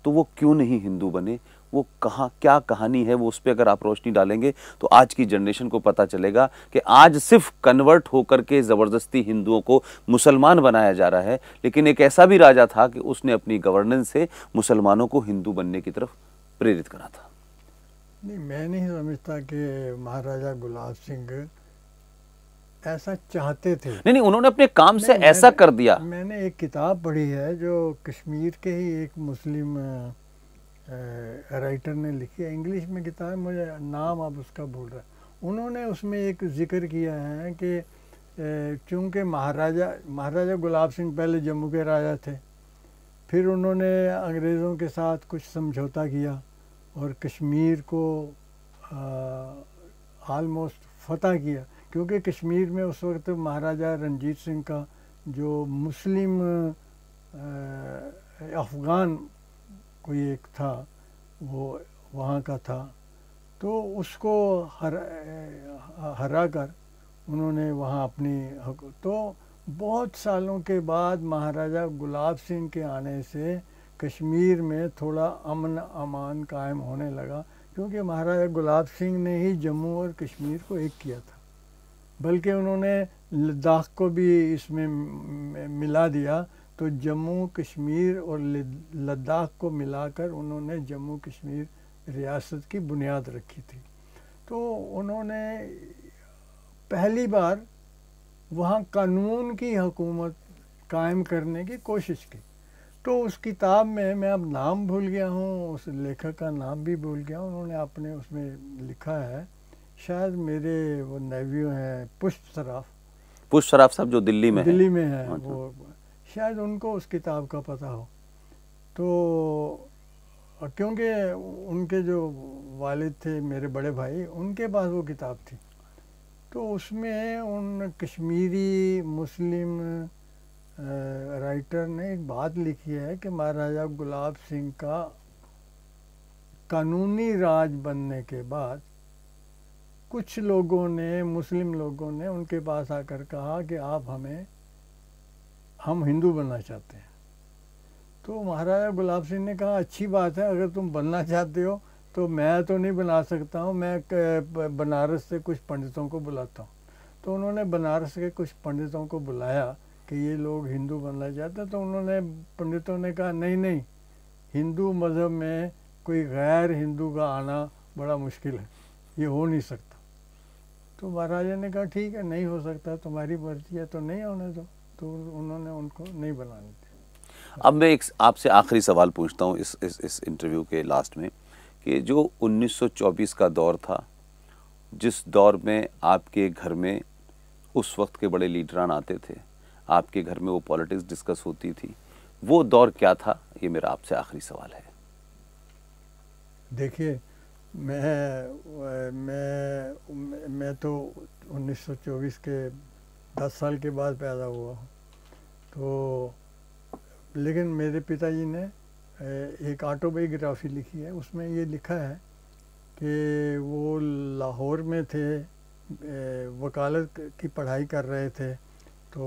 तो वो क्यों नहीं हिंदू बने वो कहाँ क्या कहानी है वो उस पर अगर आप रोशनी डालेंगे तो आज की जनरेशन को पता चलेगा कि आज सिर्फ कन्वर्ट होकर के ज़बरदस्ती हिंदुओं को मुसलमान बनाया जा रहा है लेकिन एक ऐसा भी राजा था कि उसने अपनी गवर्नेंस से मुसलमानों को हिंदू बनने की तरफ प्रेरित करा था नहीं मैं नहीं समझता कि महाराजा गुलाब सिंह ऐसा चाहते थे नहीं नहीं उन्होंने अपने काम से ऐसा कर दिया मैंने एक किताब पढ़ी है जो कश्मीर के ही एक मुस्लिम राइटर ने लिखी है इंग्लिश में किताब मुझे नाम आप उसका भूल रहा है उन्होंने उसमें एक जिक्र किया है कि चूँकि महाराजा महाराजा गुलाब सिंह पहले जम्मू के राजा थे फिर उन्होंने अंग्रेज़ों के साथ कुछ समझौता किया और कश्मीर को आलमोस्ट फतह किया क्योंकि कश्मीर में उस वक्त महाराजा रंजीत सिंह का जो मुस्लिम अफ़गान कोई एक था वो वहाँ का था तो उसको हर हरा कर उन्होंने वहाँ अपनी तो बहुत सालों के बाद महाराजा गुलाब सिंह के आने से कश्मीर में थोड़ा अमन अमान कायम होने लगा क्योंकि महाराजा गुलाब सिंह ने ही जम्मू और कश्मीर को एक किया था बल्कि उन्होंने लद्दाख को भी इसमें मिला दिया तो जम्मू कश्मीर और लद्दाख को मिलाकर उन्होंने जम्मू कश्मीर रियासत की बुनियाद रखी थी तो उन्होंने पहली बार वहाँ कानून की हुकूमत कायम करने की कोशिश की तो उस किताब में मैं अब नाम भूल गया हूँ उस लेखक का नाम भी भूल गया उन्होंने अपने उसमें लिखा है शायद मेरे वो नेव्यू हैं पुष्प सराफ पुष्प सराफ साहब जो दिल्ली में दिल्ली में है अच्छा। वो शायद उनको उस किताब का पता हो तो क्योंकि उनके जो वालिद थे मेरे बड़े भाई उनके पास वो किताब थी तो उसमें उन कश्मीरी मुस्लिम राइटर ने एक बात लिखी है कि महाराजा गुलाब सिंह का कानूनी राज बनने के बाद कुछ लोगों ने मुस्लिम लोगों ने उनके पास आकर कहा कि आप हमें हम हिंदू बनना चाहते हैं तो महाराजा गुलाब सिंह ने कहा अच्छी बात है अगर तुम बनना चाहते हो तो मैं तो नहीं बना सकता हूँ मैं बनारस से कुछ पंडितों को बुलाता हूँ तो उन्होंने बनारस के कुछ पंडितों को बुलाया कि ये लोग हिंदू बनना चाहते तो उन्होंने पंडितों ने कहा नहीं नहीं हिंदू मज़हब में कोई गैर हिंदू का आना बड़ा मुश्किल है ये हो नहीं सकता तो महाराजा ने कहा ठीक है नहीं हो सकता तुम्हारी मर्जी है तो नहीं होने दो तो उन्होंने उनको नहीं बनाने दिया अब मैं एक आपसे आखिरी सवाल पूछता हूँ इस इस इस इंटरव्यू के लास्ट में कि जो 1924 का दौर था जिस दौर में आपके घर में उस वक्त के बड़े लीडरान आते थे आपके घर में वो पॉलिटिक्स डिस्कस होती थी वो दौर क्या था ये मेरा आपसे आखिरी सवाल है देखिए मैं मैं मैं तो 1924 के दस साल के बाद पैदा हुआ हूँ तो लेकिन मेरे पिताजी ने एक ऑटोबायोग्राफी लिखी है उसमें ये लिखा है कि वो लाहौर में थे वकालत की पढ़ाई कर रहे थे तो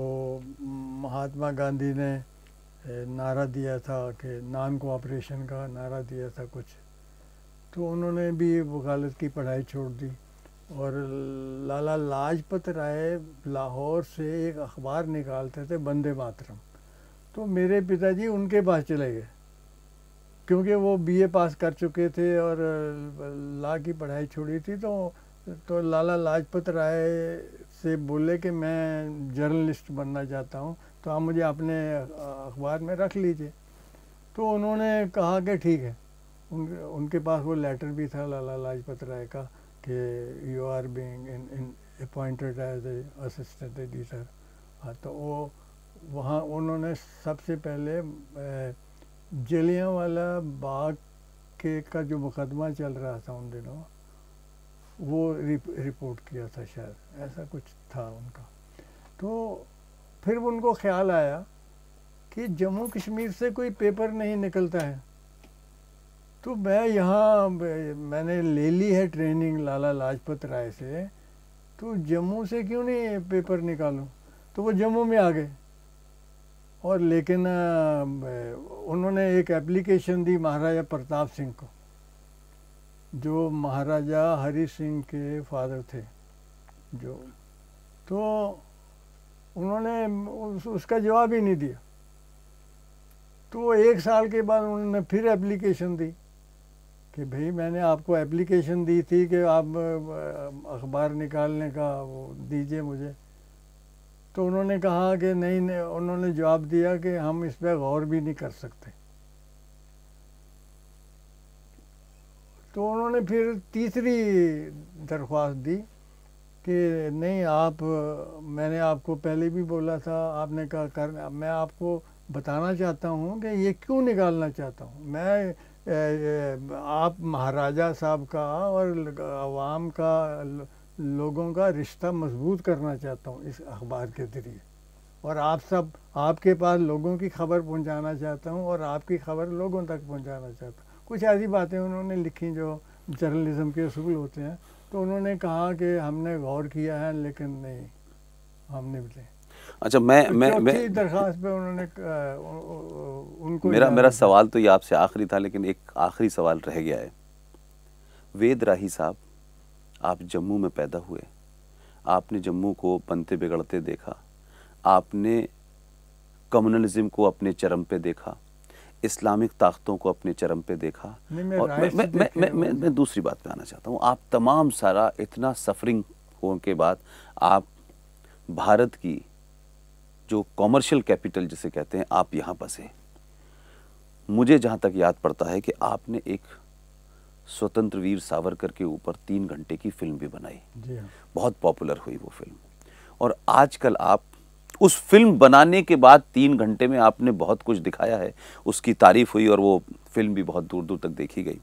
महात्मा गांधी ने नारा दिया था कि नान कोऑपरेशन का नारा दिया था कुछ तो उन्होंने भी वकालत की पढ़ाई छोड़ दी और लाला लाजपत राय लाहौर से एक अखबार निकालते थे बंदे मातरम तो मेरे पिताजी उनके पास चले गए क्योंकि वो बीए पास कर चुके थे और ला की पढ़ाई छोड़ी थी तो तो लाला लाजपत राय से बोले कि मैं जर्नलिस्ट बनना चाहता हूँ तो आप मुझे अपने अखबार में रख लीजिए तो उन्होंने कहा कि ठीक है उन, उनके पास वो लेटर भी था लाला लाजपत राय का कि you are being in in appointed as a assistant editor हाँ तो वो वहाँ उन्होंने सबसे पहले वाला बाग के का जो मुकदमा चल रहा था उन दिनों वो रिप, रिपोर्ट किया था शायद ऐसा कुछ था उनका तो फिर उनको ख्याल आया कि जम्मू कश्मीर से कोई पेपर नहीं निकलता है तो मैं यहाँ मैंने ले ली है ट्रेनिंग लाला लाजपत राय से तो जम्मू से क्यों नहीं पेपर निकालूं तो वो जम्मू में आ गए और लेकिन उन्होंने एक एप्लीकेशन दी महाराजा प्रताप सिंह को जो महाराजा हरि सिंह के फादर थे जो तो उन्होंने उस, उसका जवाब ही नहीं दिया तो एक साल के बाद उन्होंने फिर एप्लीकेशन दी कि भाई मैंने आपको एप्लीकेशन दी थी कि आप अखबार निकालने का वो दीजिए मुझे तो उन्होंने कहा कि नहीं, नहीं उन्होंने जवाब दिया कि हम इस पर गौर भी नहीं कर सकते तो उन्होंने फिर तीसरी दरख्वास्त दी कि नहीं आप मैंने आपको पहले भी बोला था आपने कहा कर मैं आपको बताना चाहता हूँ कि ये क्यों निकालना चाहता हूँ मैं आप महाराजा साहब का और आवाम का लोगों का रिश्ता मजबूत करना चाहता हूँ इस अखबार के ज़रिए और आप सब आपके पास लोगों की खबर पहुँचाना चाहता हूँ और आपकी खबर लोगों तक पहुँचाना चाहता हूँ कुछ ऐसी बातें उन्होंने लिखी जो जर्नलिज़म के असूल होते हैं तो उन्होंने कहा कि हमने गौर किया है लेकिन नहीं हमने भी अच्छा मैं तो मैं मैं पे उन्होंने उनको मेरा मेरा सवाल तो ये आपसे आखिरी था लेकिन एक आखिरी सवाल रह गया है वेद राही साहब आप जम्मू में पैदा हुए आपने जम्मू को बनते बिगड़ते देखा आपने कम्युनलिज्म को अपने चरम पे देखा इस्लामिक ताकतों को अपने चरम पे देखा और मैं मैं, मैं मैं मैं मैं दूसरी बात पे आना चाहता हूँ आप तमाम सारा इतना सफरिंग होने के बाद आप भारत की जो कॉमर्शियल कैपिटल जिसे कहते हैं आप यहाँ बसे मुझे जहाँ तक याद पड़ता है कि आपने एक स्वतंत्र वीर सावरकर के ऊपर तीन घंटे की फिल्म भी बनाई जी हाँ। बहुत पॉपुलर हुई वो फिल्म और आजकल आप उस फिल्म बनाने के बाद तीन घंटे में आपने बहुत कुछ दिखाया है उसकी तारीफ हुई और वो फिल्म भी बहुत दूर दूर तक देखी गई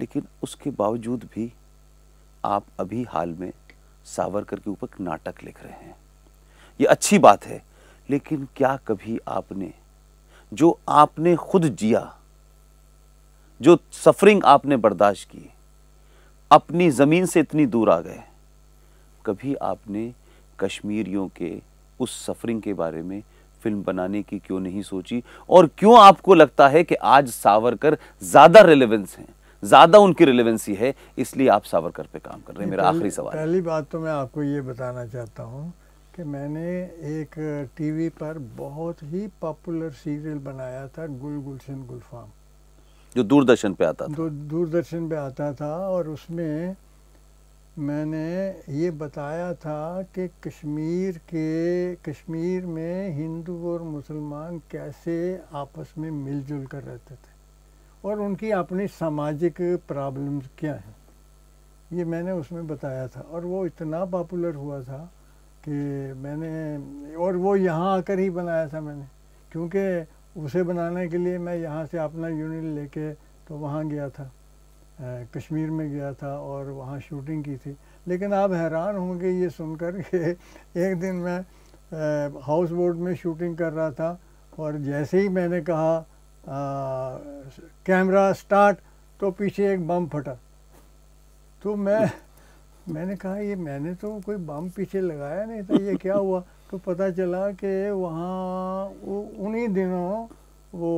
लेकिन उसके बावजूद भी आप अभी हाल में सावरकर के ऊपर नाटक लिख रहे हैं ये अच्छी बात है लेकिन क्या कभी आपने जो आपने खुद जिया जो सफरिंग आपने बर्दाश्त की अपनी ज़मीन से इतनी दूर आ गए कभी आपने कश्मीरियों के उस सफरिंग के बारे में फिल्म बनाने की क्यों नहीं सोची और क्यों आपको लगता है कि आज सावरकर ज़्यादा रिलेवेंस हैं ज़्यादा उनकी रिलेवेंसी है इसलिए आप सावरकर पे काम कर रहे हैं मेरा आखिरी सवाल पहली बात तो मैं आपको ये बताना चाहता हूँ कि मैंने एक टीवी पर बहुत ही पॉपुलर सीरियल बनाया था गुल गुलशन गुलफाम जो दूरदर्शन पे आता था जो दूरदर्शन पे आता था और उसमें मैंने ये बताया था कि कश्मीर के कश्मीर में हिंदू और मुसलमान कैसे आपस में मिलजुल कर रहते थे और उनकी अपनी सामाजिक प्रॉब्लम्स क्या हैं ये मैंने उसमें बताया था और वो इतना पॉपुलर हुआ था कि मैंने और वो यहाँ आकर ही बनाया था मैंने क्योंकि उसे बनाने के लिए मैं यहाँ से अपना यूनिट लेके तो वहाँ गया था कश्मीर में गया था और वहाँ शूटिंग की थी लेकिन आप हैरान होंगे ये सुनकर के एक दिन मैं हाउस बोट में शूटिंग कर रहा था और जैसे ही मैंने कहा कैमरा स्टार्ट तो पीछे एक बम फटा तो मैं मैंने कहा ये मैंने तो कोई बम पीछे लगाया नहीं था ये क्या हुआ तो पता चला कि वहाँ उन्हीं दिनों वो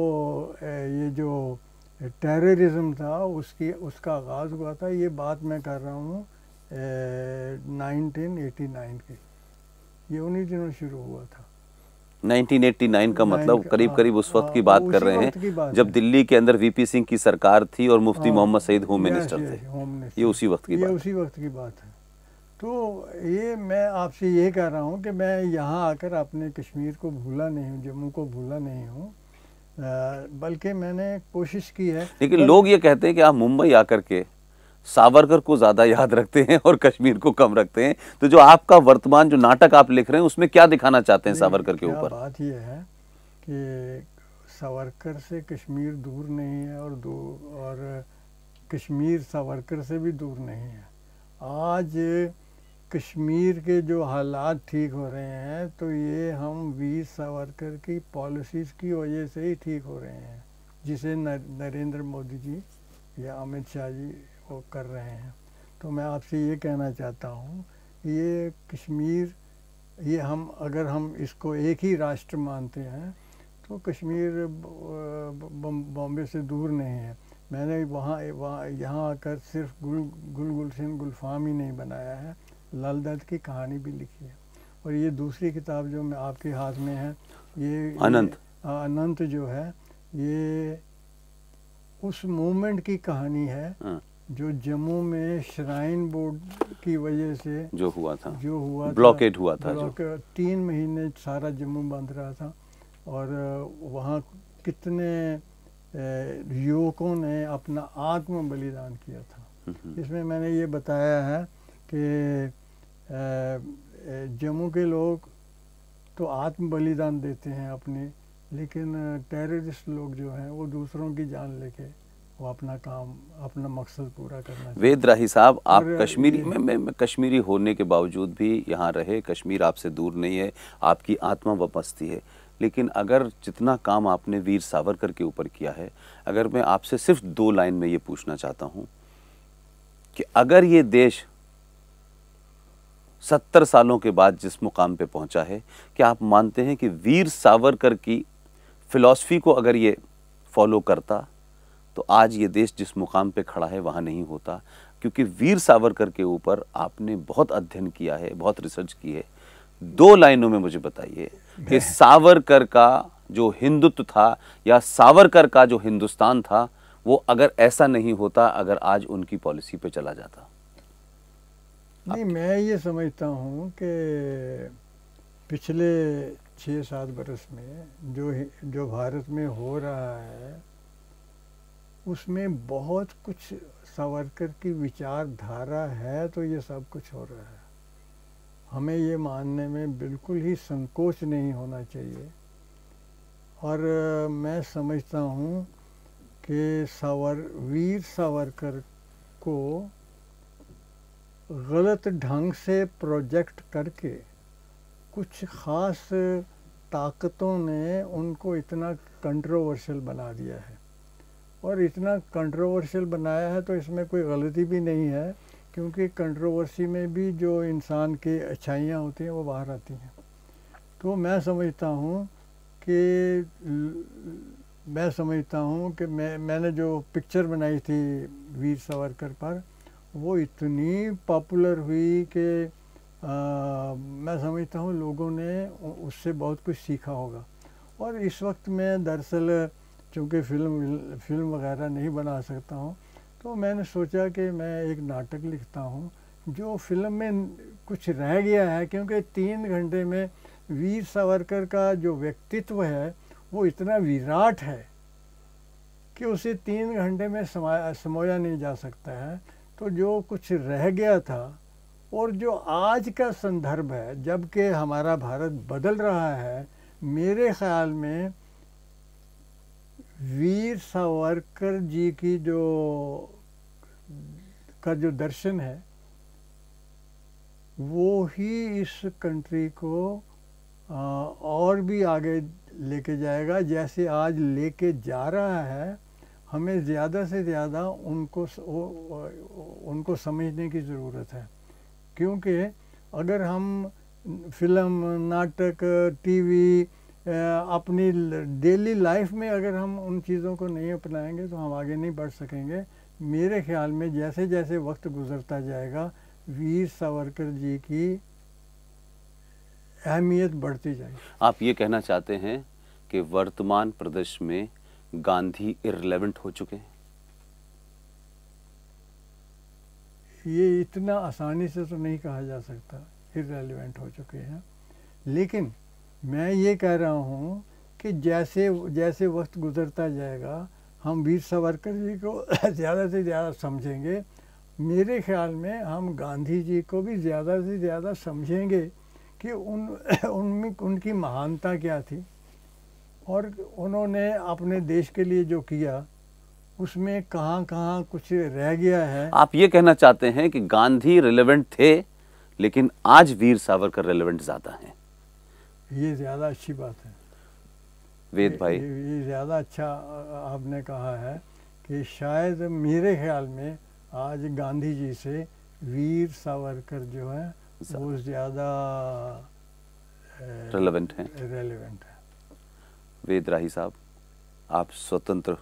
ये जो टेररिज्म था उसकी उसका आगाज़ हुआ था ये बात मैं कर रहा हूँ नाइनटीन एटी नाइन की ये उन्हीं दिनों शुरू हुआ था 1989 का मतलब करीब हाँ, करीब उस वक्त की बात हाँ, कर रहे हैं जब दिल्ली के अंदर वीपी सिंह की सरकार थी और मुफ्ती हाँ, मोहम्मद सईद होम मिनिस्टर थे ये उसी वक्त की बात उसी वक्त की बात है तो ये मैं आपसे ये कह रहा हूँ कि मैं यहाँ आकर अपने कश्मीर को भूला नहीं हूँ जम्मू को भूला नहीं हूँ बल्कि मैंने कोशिश की है लेकिन लोग ये कहते हैं कि आप मुंबई आकर के सावरकर को ज़्यादा याद रखते हैं और कश्मीर को कम रखते हैं तो जो आपका वर्तमान जो नाटक आप लिख रहे हैं उसमें क्या दिखाना चाहते हैं सावरकर के ऊपर बात यह है कि सावरकर से कश्मीर दूर नहीं है और दो और कश्मीर सावरकर से भी दूर नहीं है आज कश्मीर के जो हालात ठीक हो रहे हैं तो ये हम वीर सावरकर की पॉलिसीज़ की वजह से ही ठीक हो रहे हैं जिसे नरेंद्र मोदी जी या अमित शाह जी वो कर रहे हैं तो मैं आपसे ये कहना चाहता हूँ ये कश्मीर ये हम अगर हम इसको एक ही राष्ट्र मानते हैं तो कश्मीर बॉम्बे से दूर नहीं है मैंने वहाँ वहाँ यहाँ आकर सिर्फ गुल गुल गुलशन गुलफाम ही नहीं बनाया है लाल दर्द की कहानी भी लिखी है और ये दूसरी किताब जो मैं आपके हाथ में है ये अनंत अनंत जो है ये उस मोमेंट की कहानी है हाँ। जो जम्मू में श्राइन बोर्ड की वजह से जो हुआ था जो हुआ ब्लॉकेट हुआ था जो तीन महीने सारा जम्मू बंद रहा था और वहाँ कितने युवकों ने अपना आत्म बलिदान किया था इसमें मैंने ये बताया है कि जम्मू के लोग तो आत्म बलिदान देते हैं अपने लेकिन टेररिस्ट लोग जो हैं वो दूसरों की जान लेके वो अपना काम अपना मकसद पूरा करना वेद राही साहब आप कश्मीरी में मैं, मैं कश्मीरी होने के बावजूद भी यहाँ रहे कश्मीर आपसे दूर नहीं है आपकी आत्मा वापसती है लेकिन अगर जितना काम आपने वीर सावरकर के ऊपर किया है अगर मैं आपसे सिर्फ दो लाइन में ये पूछना चाहता हूँ कि अगर ये देश सत्तर सालों के बाद जिस मुकाम पे पहुंचा है क्या आप मानते हैं कि वीर सावरकर की फ़िलासफ़ी को अगर ये फॉलो करता तो आज ये देश जिस मुकाम पे खड़ा है वहाँ नहीं होता क्योंकि वीर सावरकर के ऊपर आपने बहुत अध्ययन किया है बहुत रिसर्च की है दो लाइनों में मुझे बताइए कि सावरकर का जो हिंदुत्व था या सावरकर का जो हिंदुस्तान था वो अगर ऐसा नहीं होता अगर आज उनकी पॉलिसी पे चला जाता नहीं मैं ये समझता हूँ कि पिछले छः सात बरस में जो जो भारत में हो रहा है उसमें बहुत कुछ सावरकर की विचारधारा है तो ये सब कुछ हो रहा है हमें ये मानने में बिल्कुल ही संकोच नहीं होना चाहिए और मैं समझता हूँ कि सावर वीर सावरकर को गलत ढंग से प्रोजेक्ट करके कुछ ख़ास ताकतों ने उनको इतना कंट्रोवर्शियल बना दिया है और इतना कंट्रोवर्शियल बनाया है तो इसमें कोई गलती भी नहीं है क्योंकि कंट्रोवर्सी में भी जो इंसान की अच्छाइयाँ होती हैं वो बाहर आती हैं तो मैं समझता हूँ कि मैं समझता हूँ कि मैं मैंने जो पिक्चर बनाई थी वीर सावरकर पर वो इतनी पॉपुलर हुई कि मैं समझता हूँ लोगों ने उससे बहुत कुछ सीखा होगा और इस वक्त में दरअसल चूँकि फिल्म फिल्म वगैरह नहीं बना सकता हूँ तो मैंने सोचा कि मैं एक नाटक लिखता हूँ जो फिल्म में कुछ रह गया है क्योंकि तीन घंटे में वीर सावरकर का जो व्यक्तित्व है वो इतना विराट है कि उसे तीन घंटे में समाया समोया नहीं जा सकता है तो जो कुछ रह गया था और जो आज का संदर्भ है जबकि हमारा भारत बदल रहा है मेरे ख्याल में वीर सावरकर जी की जो का जो दर्शन है वो ही इस कंट्री को और भी आगे लेके जाएगा जैसे आज लेके जा रहा है हमें ज़्यादा से ज़्यादा उनको उनको समझने की ज़रूरत है क्योंकि अगर हम फिल्म नाटक टीवी अपनी डेली लाइफ में अगर हम उन चीज़ों को नहीं अपनाएंगे तो हम आगे नहीं बढ़ सकेंगे मेरे ख्याल में जैसे जैसे वक्त गुजरता जाएगा वीर सावरकर जी की अहमियत बढ़ती जाएगी आप ये कहना चाहते हैं कि वर्तमान प्रदेश में गांधी इरेलीवेंट हो चुके हैं ये इतना आसानी से तो नहीं कहा जा सकता इरेलीवेंट हो चुके हैं लेकिन मैं ये कह रहा हूँ कि जैसे जैसे वक्त गुजरता जाएगा हम वीर सावरकर जी को ज़्यादा से ज़्यादा समझेंगे मेरे ख्याल में हम गांधी जी को भी ज़्यादा से ज़्यादा समझेंगे कि उन उनमें उनकी महानता क्या थी और उन्होंने अपने देश के लिए जो किया उसमें कहाँ कहाँ कुछ रह गया है आप ये कहना चाहते हैं कि गांधी रिलेवेंट थे लेकिन आज वीर सावरकर रिलेवेंट ज़्यादा हैं ये ज़्यादा अच्छी बात है वेद भाई ये, ज़्यादा अच्छा आपने कहा है कि शायद मेरे ख्याल में आज गांधी जी से वीर सावरकर जो है वो ज़्यादा रेलेवेंट हैं रेलेवेंट है वेद राही साहब आप स्वतंत्र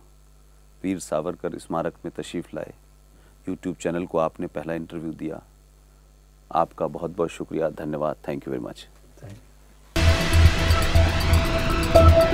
वीर सावरकर स्मारक में तशरीफ़ लाए यूट्यूब चैनल को आपने पहला इंटरव्यू दिया आपका बहुत बहुत शुक्रिया धन्यवाद thank you very much Thank you.